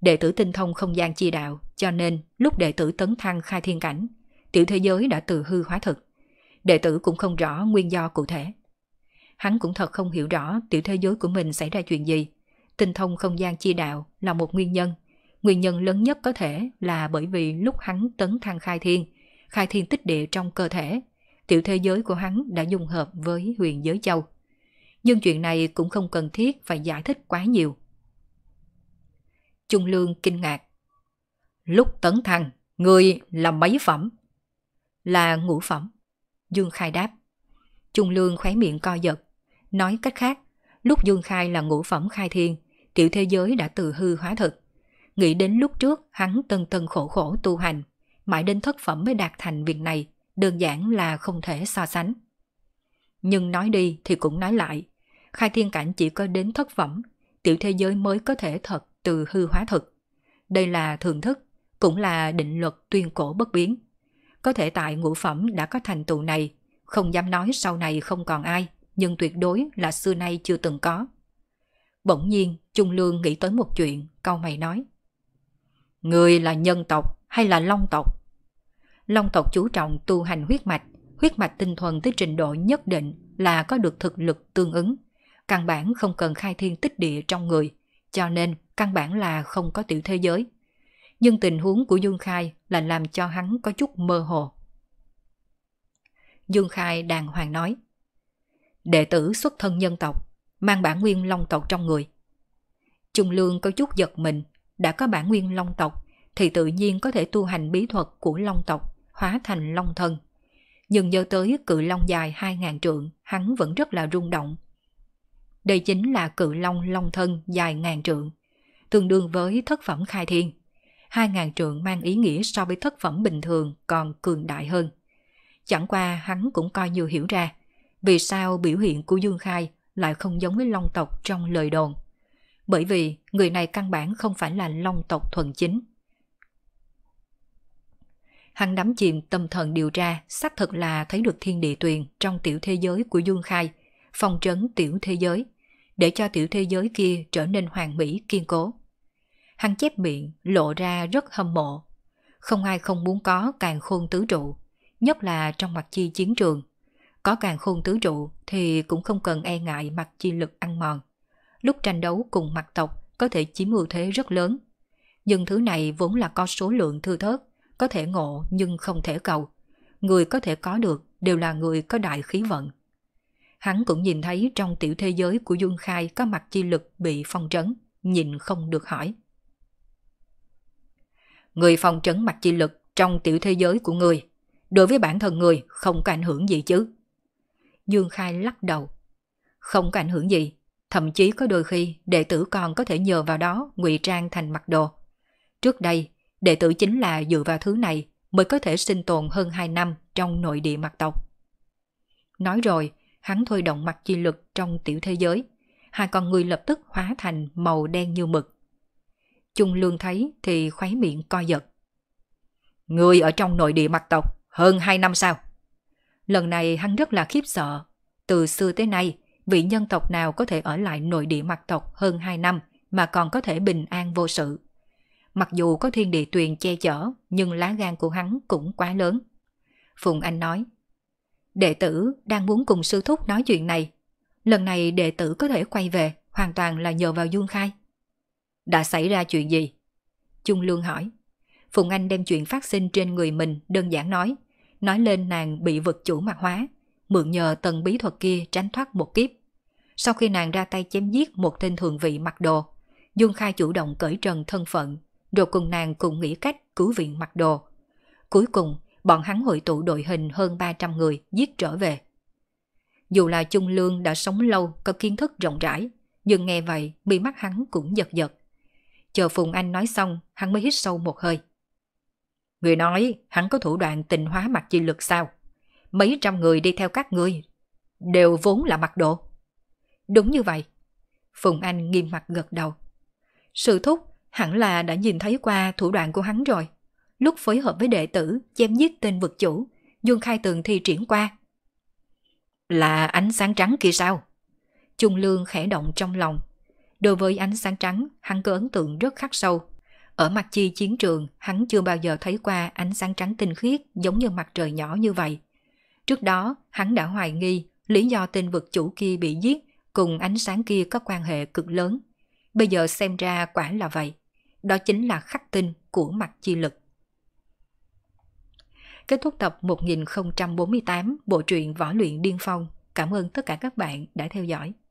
S1: Đệ tử tinh thông không gian chi đạo, cho nên lúc đệ tử tấn thăng khai thiên cảnh, tiểu thế giới đã từ hư hóa thực. Đệ tử cũng không rõ nguyên do cụ thể. Hắn cũng thật không hiểu rõ tiểu thế giới của mình xảy ra chuyện gì. Tinh thông không gian chi đạo là một nguyên nhân. Nguyên nhân lớn nhất có thể là bởi vì lúc hắn tấn thăng khai thiên, khai thiên tích địa trong cơ thể. Tiểu thế giới của hắn đã dung hợp với huyền giới châu. Nhưng chuyện này cũng không cần thiết phải giải thích quá nhiều. Trung Lương kinh ngạc. Lúc tấn thăng, người là mấy phẩm? Là ngũ phẩm. Dương Khai đáp. Trung Lương khóe miệng co giật. Nói cách khác, lúc Dương Khai là ngũ phẩm khai thiên, tiểu thế giới đã từ hư hóa thực. Nghĩ đến lúc trước hắn tân tân khổ khổ tu hành, mãi đến thất phẩm mới đạt thành việc này, đơn giản là không thể so sánh. Nhưng nói đi thì cũng nói lại, khai thiên cảnh chỉ có đến thất phẩm, tiểu thế giới mới có thể thật từ hư hóa thực. Đây là thường thức, cũng là định luật tuyên cổ bất biến. Có thể tại ngũ phẩm đã có thành tựu này, không dám nói sau này không còn ai, nhưng tuyệt đối là xưa nay chưa từng có. Bỗng nhiên, Trung Lương nghĩ tới một chuyện, câu mày nói. Người là nhân tộc, hay là long tộc. Long tộc chú trọng tu hành huyết mạch, huyết mạch tinh thuần tới trình độ nhất định là có được thực lực tương ứng. Căn bản không cần khai thiên tích địa trong người, cho nên căn bản là không có tiểu thế giới. Nhưng tình huống của Dương Khai là làm cho hắn có chút mơ hồ. Dương Khai đàng hoàng nói. Đệ tử xuất thân nhân tộc, mang bản nguyên long tộc trong người. Trung Lương có chút giật mình, đã có bản nguyên long tộc thì tự nhiên có thể tu hành bí thuật của long tộc, hóa thành long thân. Nhưng nhớ tới cự long dài 2.000 trượng, hắn vẫn rất là rung động. Đây chính là cự long long thân dài ngàn trượng, tương đương với thất phẩm khai thiên. 2.000 trượng mang ý nghĩa so với thất phẩm bình thường còn cường đại hơn. Chẳng qua hắn cũng coi như hiểu ra, vì sao biểu hiện của Dương Khai lại không giống với long tộc trong lời đồn. Bởi vì người này căn bản không phải là long tộc thuần chính – hắn đắm chìm tâm thần điều tra, xác thực là thấy được thiên địa tuyền trong tiểu thế giới của Dương Khai, phong trấn tiểu thế giới, để cho tiểu thế giới kia trở nên hoàn mỹ kiên cố. Hắn chép miệng, lộ ra rất hâm mộ. Không ai không muốn có càng khôn tứ trụ, nhất là trong mặt chi chiến trường. Có càng khôn tứ trụ thì cũng không cần e ngại mặt chi lực ăn mòn. Lúc tranh đấu cùng mặt tộc có thể chiếm ưu thế rất lớn. Nhưng thứ này vốn là có số lượng thưa thớt, có thể ngộ nhưng không thể cầu. Người có thể có được đều là người có đại khí vận. Hắn cũng nhìn thấy trong tiểu thế giới của Dương Khai có mặt chi lực bị phong trấn, nhìn không được hỏi. Người phong trấn mặt chi lực trong tiểu thế giới của người, đối với bản thân người không có ảnh hưởng gì chứ. Dương Khai lắc đầu. Không có ảnh hưởng gì, thậm chí có đôi khi đệ tử còn có thể nhờ vào đó ngụy trang thành mặt đồ. Trước đây, Đệ tử chính là dựa vào thứ này mới có thể sinh tồn hơn 2 năm trong nội địa mặt tộc. Nói rồi, hắn thôi động mặt chi lực trong tiểu thế giới. Hai con người lập tức hóa thành màu đen như mực. Trung Lương thấy thì khoái miệng coi giật. Người ở trong nội địa mặt tộc hơn 2 năm sau. Lần này hắn rất là khiếp sợ. Từ xưa tới nay, vị nhân tộc nào có thể ở lại nội địa mặt tộc hơn 2 năm mà còn có thể bình an vô sự. Mặc dù có thiên địa tuyền che chở, nhưng lá gan của hắn cũng quá lớn. Phùng Anh nói, đệ tử đang muốn cùng sư thúc nói chuyện này. Lần này đệ tử có thể quay về, hoàn toàn là nhờ vào Dương Khai. Đã xảy ra chuyện gì? Trung Lương hỏi. Phùng Anh đem chuyện phát sinh trên người mình đơn giản nói, nói lên nàng bị vật chủ mặt hóa, mượn nhờ tầng bí thuật kia tránh thoát một kiếp. Sau khi nàng ra tay chém giết một tên thường vị mặc đồ, Dương Khai chủ động cởi trần thân phận rồi cùng nàng cùng nghĩ cách cứu viện mặc đồ. Cuối cùng, bọn hắn hội tụ đội hình hơn 300 người giết trở về. Dù là Trung Lương đã sống lâu, có kiến thức rộng rãi, nhưng nghe vậy mi mắt hắn cũng giật giật. Chờ Phùng Anh nói xong, hắn mới hít sâu một hơi. Người nói hắn có thủ đoạn tình hóa mặt chi lực sao? Mấy trăm người đi theo các ngươi đều vốn là mặc độ. Đúng như vậy. Phùng Anh nghiêm mặt gật đầu. Sự thúc hẳn là đã nhìn thấy qua thủ đoạn của hắn rồi. Lúc phối hợp với đệ tử chém giết tên vực chủ, Dương Khai Tường thì triển qua. Là ánh sáng trắng kia sao? Trung Lương khẽ động trong lòng. Đối với ánh sáng trắng, hắn có ấn tượng rất khắc sâu. Ở mặt chi chiến trường, hắn chưa bao giờ thấy qua ánh sáng trắng tinh khiết giống như mặt trời nhỏ như vậy. Trước đó, hắn đã hoài nghi lý do tên vực chủ kia bị giết cùng ánh sáng kia có quan hệ cực lớn. Bây giờ xem ra quả là vậy đó chính là khắc tinh của mặt chi lực. Kết thúc tập 1048 bộ truyện Võ luyện Điên Phong. Cảm ơn tất cả các bạn đã theo dõi.